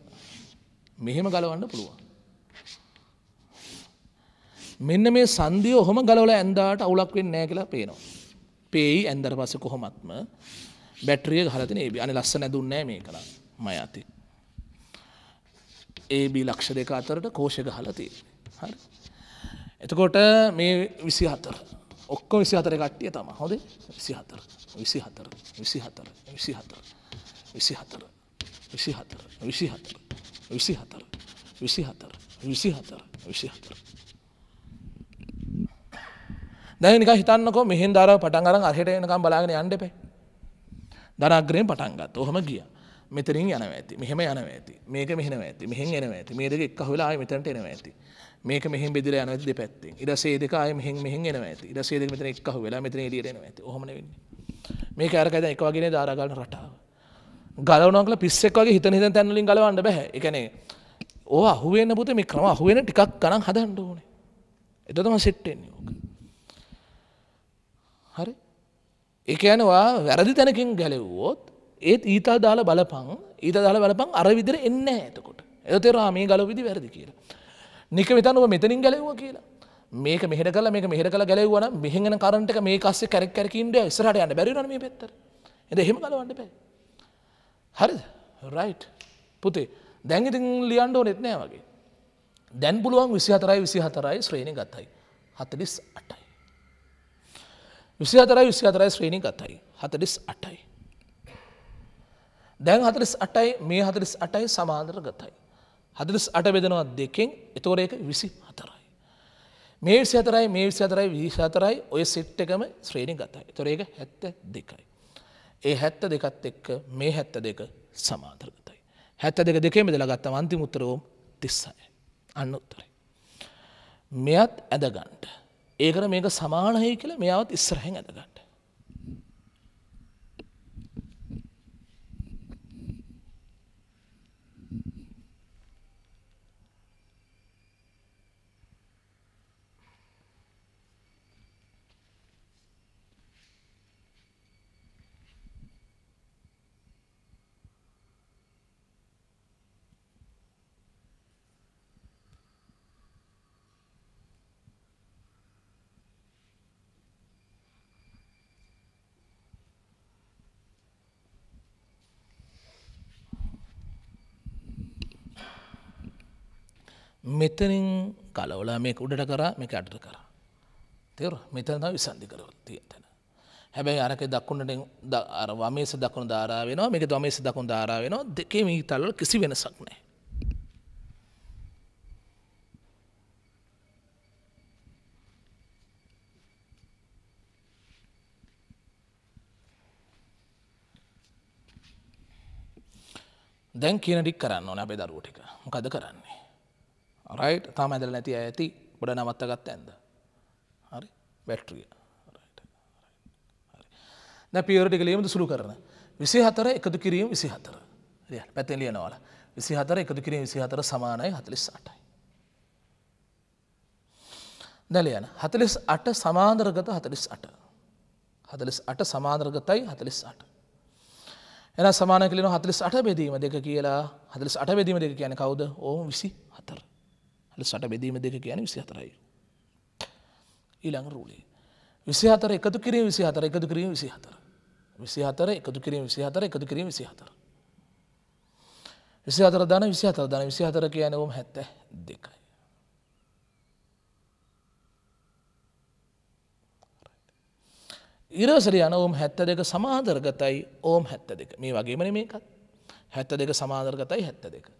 මෙහෙම ගලවන්න පුළුවන්. මෙන්න මේ සන්දිය ඔහොම ගලවල ඇන්දාට අවුලක් වෙන්න නෑ කියලා පේනවා. පේයි ඇන්දර පස කොහොමත්ම බැට්‍රිය හලතින ඒබි අනි ලස්ස නැදුන්නෑ මේ කළ මය ඇති. ඒබී ලක්ෂ දෙක අතරට කෝෂක හලතිය හරි. එතකොට මේ විසි හතර ඔක්කො විසි හතර කට්ටිය තම හොද විසි හතර විසි හතර විසි හතර විසි හතර විසි හතර විසි හතර විසි හතර විසි හතර විසි හතර විසි හතර විසි හතර දැනික හිතන්නකො මෙහින් දර පටන් අරන් අහෙට එනකම් බලාගෙන යන්ඩපේ දනග්‍රයෙන් පටන්ගත් ඔහම ගිය මෙතරින් යන ඇති මෙහෙම යන ඇති මේක මෙහෙන ඇති මෙහෙන් එන ඇති මේ දෙක එක් හවෙලා මෙතට එන ඇති මේක මෙහි බෙදිල යන ඇති දෙපැත්තෙන් ඉර සේදකාය මෙහි මෙහි එන ඇති ඉර සේද මෙතන එක්කහ වෙලා මෙතන එලියරෙන ඇති හොම වෙන්නේ මේක අරකද එකවගෙන දාරගන්න රටාව ගලවනකල පිස්සෙක් වගේ හිතන හිතන තැන්වලින් ගලවන්න බැහැ එකනේ ඕ අහුවෙන්න පුතේ මේ ක්‍රම අහුවෙන ටිකක් ගණන් හදන්න ඕනේ එතකොට තමයි සෙට් වෙන්නේ ඕක හරි ඒ කියන්නේ ඔයා වැරදි තැනකින් ගැලෙව්වොත් ඒත් ඊතා දාලා බලපන් ඊතා දාලා බලපන් අර විදිහට එන්නේ නැහැ එතකොට එතකොට මේ ගලව විදි වැරදි කියලා නික විතන් ඔබ මෙතනින් ගැලව්වා කියලා මේක මෙහෙට කල මේක මෙහෙට කළ ගැලවන මෙහෙන කරට මේ කස්සේ කැරක් කැරකින්ට ඉස්රට යන්න බැරිරන මේ පෙත්තර එද හෙම කලවන්න බැ හරි රයි් පුතේ දැන්ගිති ලියන්ඩ ඕනෙත් නෑ වගේ දැන් පුළුවන් විසි හතරයි විසි හතරයි ශ්‍රේණි ගත්තයි හතලිස් අටයි විසි හතරයි විසි හතරයි ශ්‍රේණි ගතයි හතලිස් අටයි දැන් හතලිස් අටයි මේ හතලිස් අටයි සමාන්දර ගතයි හදරස් අට බෙදනවා දෙකෙන් එතෝර එක විසි හතරයි. මේ විසි හතරයි මේ විසි හතරයි විසි හතරයි ඔය සිට් එකම ශ්‍රේණි ගතයි තොර ඒක හැත්ත දෙකයි. ඒ හැත්ත දෙකත් එක්ක මේ හැත්ත දෙක සමාන්තරගතයි. හැත්ත දෙක දෙකේ මෙදලා ගත්ත අන්ති මුත්තරෝම් තිස්සයි. අන්න උත්තරයි. මෙයත් ඇදගන්ට ඒකර මේක සමානහහි කියල මෙයාවත් ඉස්සරහෙන් ඇදගන්න. මෙතනින් කලවලා මේ උඩට කරා මේ අඩට කර. තෙර මෙතන විසන්ධි කරවත්තිය තැන. හැබැයි අරක දක්කුණට අරවාමේස දකුණ ධාරාවෙනවා මේක දමේස දකුණ ධාරාවෙනවා දෙකේ මේ තල්ල කිසි වෙනසක් නෑ. දැන් කියනටික් කරන්න ඕන අපේ දරුවටික මොකද කරන්නේ. රයි තාම ඇදල නැති ඇති ගොඩ නවත්තගත්ත ඇද හරි බැට්‍රිය පියරටි ලීමද සුළු කරන විසි හතර එකතු කිරීම විසි හතර පැතෙලිය නවල විසි හතර එකතු කිරීම විසි හතර සමානයි හතලිස් අටයි දැලියන හතලිස් අට සමාන්දරගත හතලිස් අට හතලිස් අට සමාන්දරගතයි හතලිස් අට එන සමාන කලන හතලිස් අට බෙදීම දෙක කියලා හතලිස් අට බෙදීම දෙක කියන කවුද ඕ විසි හතර සට බෙදීම දෙක කියන විසි හතරයි. ඊළඟ රූලේ. විසි හතර එකතු කිරීම විසි හතර එකතු කිරීම විසි හතර. විසි හතර එකතු කිරීම විසි හතර එකතු කිරීම විසි හතර. විසි හතර දන විසි හතර දන විසි හතර කියනවම් හැත්ත දෙකයි. ඉරසර යන ඕම් හැත්ත දෙක සමාදර්ගතයි ඕම් හැත්ත දෙක මේ වගේමන මේකත් හැත්ත දෙක සමාදර්ගතයි හැත්ත දෙක.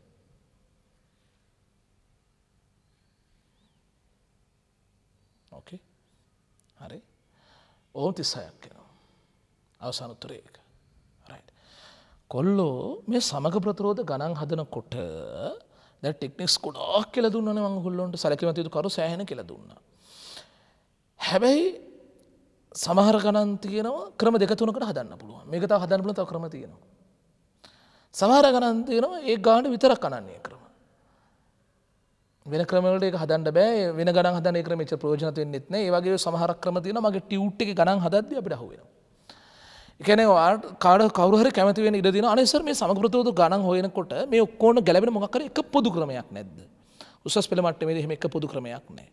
ඔවුන් තිස්සයක් කෙනවා. අවසාන උත්තරේ එක. කොල්ලෝ මේ සමග ප්‍රතිරෝධ ගණන් හදනකොට දැ ටෙක්නික්ස් කොඩක් කියල දුන්න මංගුල්ලොන්ට සැකිමතිතු කරු සෑහන කියල දුන්න. හැබැයි සමහර ගණන් තියනවා ක්‍රම දෙකතුනකට හදන්න පුළුව මේකතා හදන්නල තව ක්‍රම තියෙනවා. සමහර ගණන් තියනවා ඒ ගාඩ විතරක් කණන්නේ ක්‍රම. වෙන ක්‍රමවලට ඒක හදන්න බෑ වෙන ගණන් හදන එක ක්‍රමෙච්ච ප්‍රයෝජනත් වෙන්නෙත් නෑ ඒ වගේ සමහර ක්‍රම තියෙනවා මගේ ටියුට් එකේ ගණන් හදද්දී අපිට අහු වෙනවා ඒ කියන්නේ ඔයාලට කාඩ කවුරු හරි කැමති වෙන ඉඩ දෙනවා අනේ සර් මේ සමගප්‍රතෝතු ගණන් හොයනකොට මේ ඔක්කොම ගැලපෙන මොකක් හරි එක පොදු ක්‍රමයක් නැද්ද උසස් පෙළ මට්ටමේදී එහෙම එක පොදු ක්‍රමයක් නෑ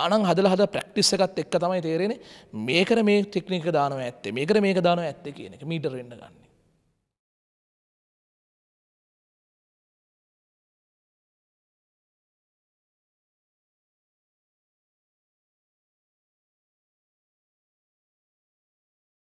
ගණන් හදලා හදලා ප්‍රැක්ටිස් එකත් එක්ක තමයි තේරෙන්නේ මේකට මේ ටෙක්නික දානවා ඇත්තේ මේකට මේක දානවා ඇත්තේ කියන එක මීටර වෙන්න ගන්නේ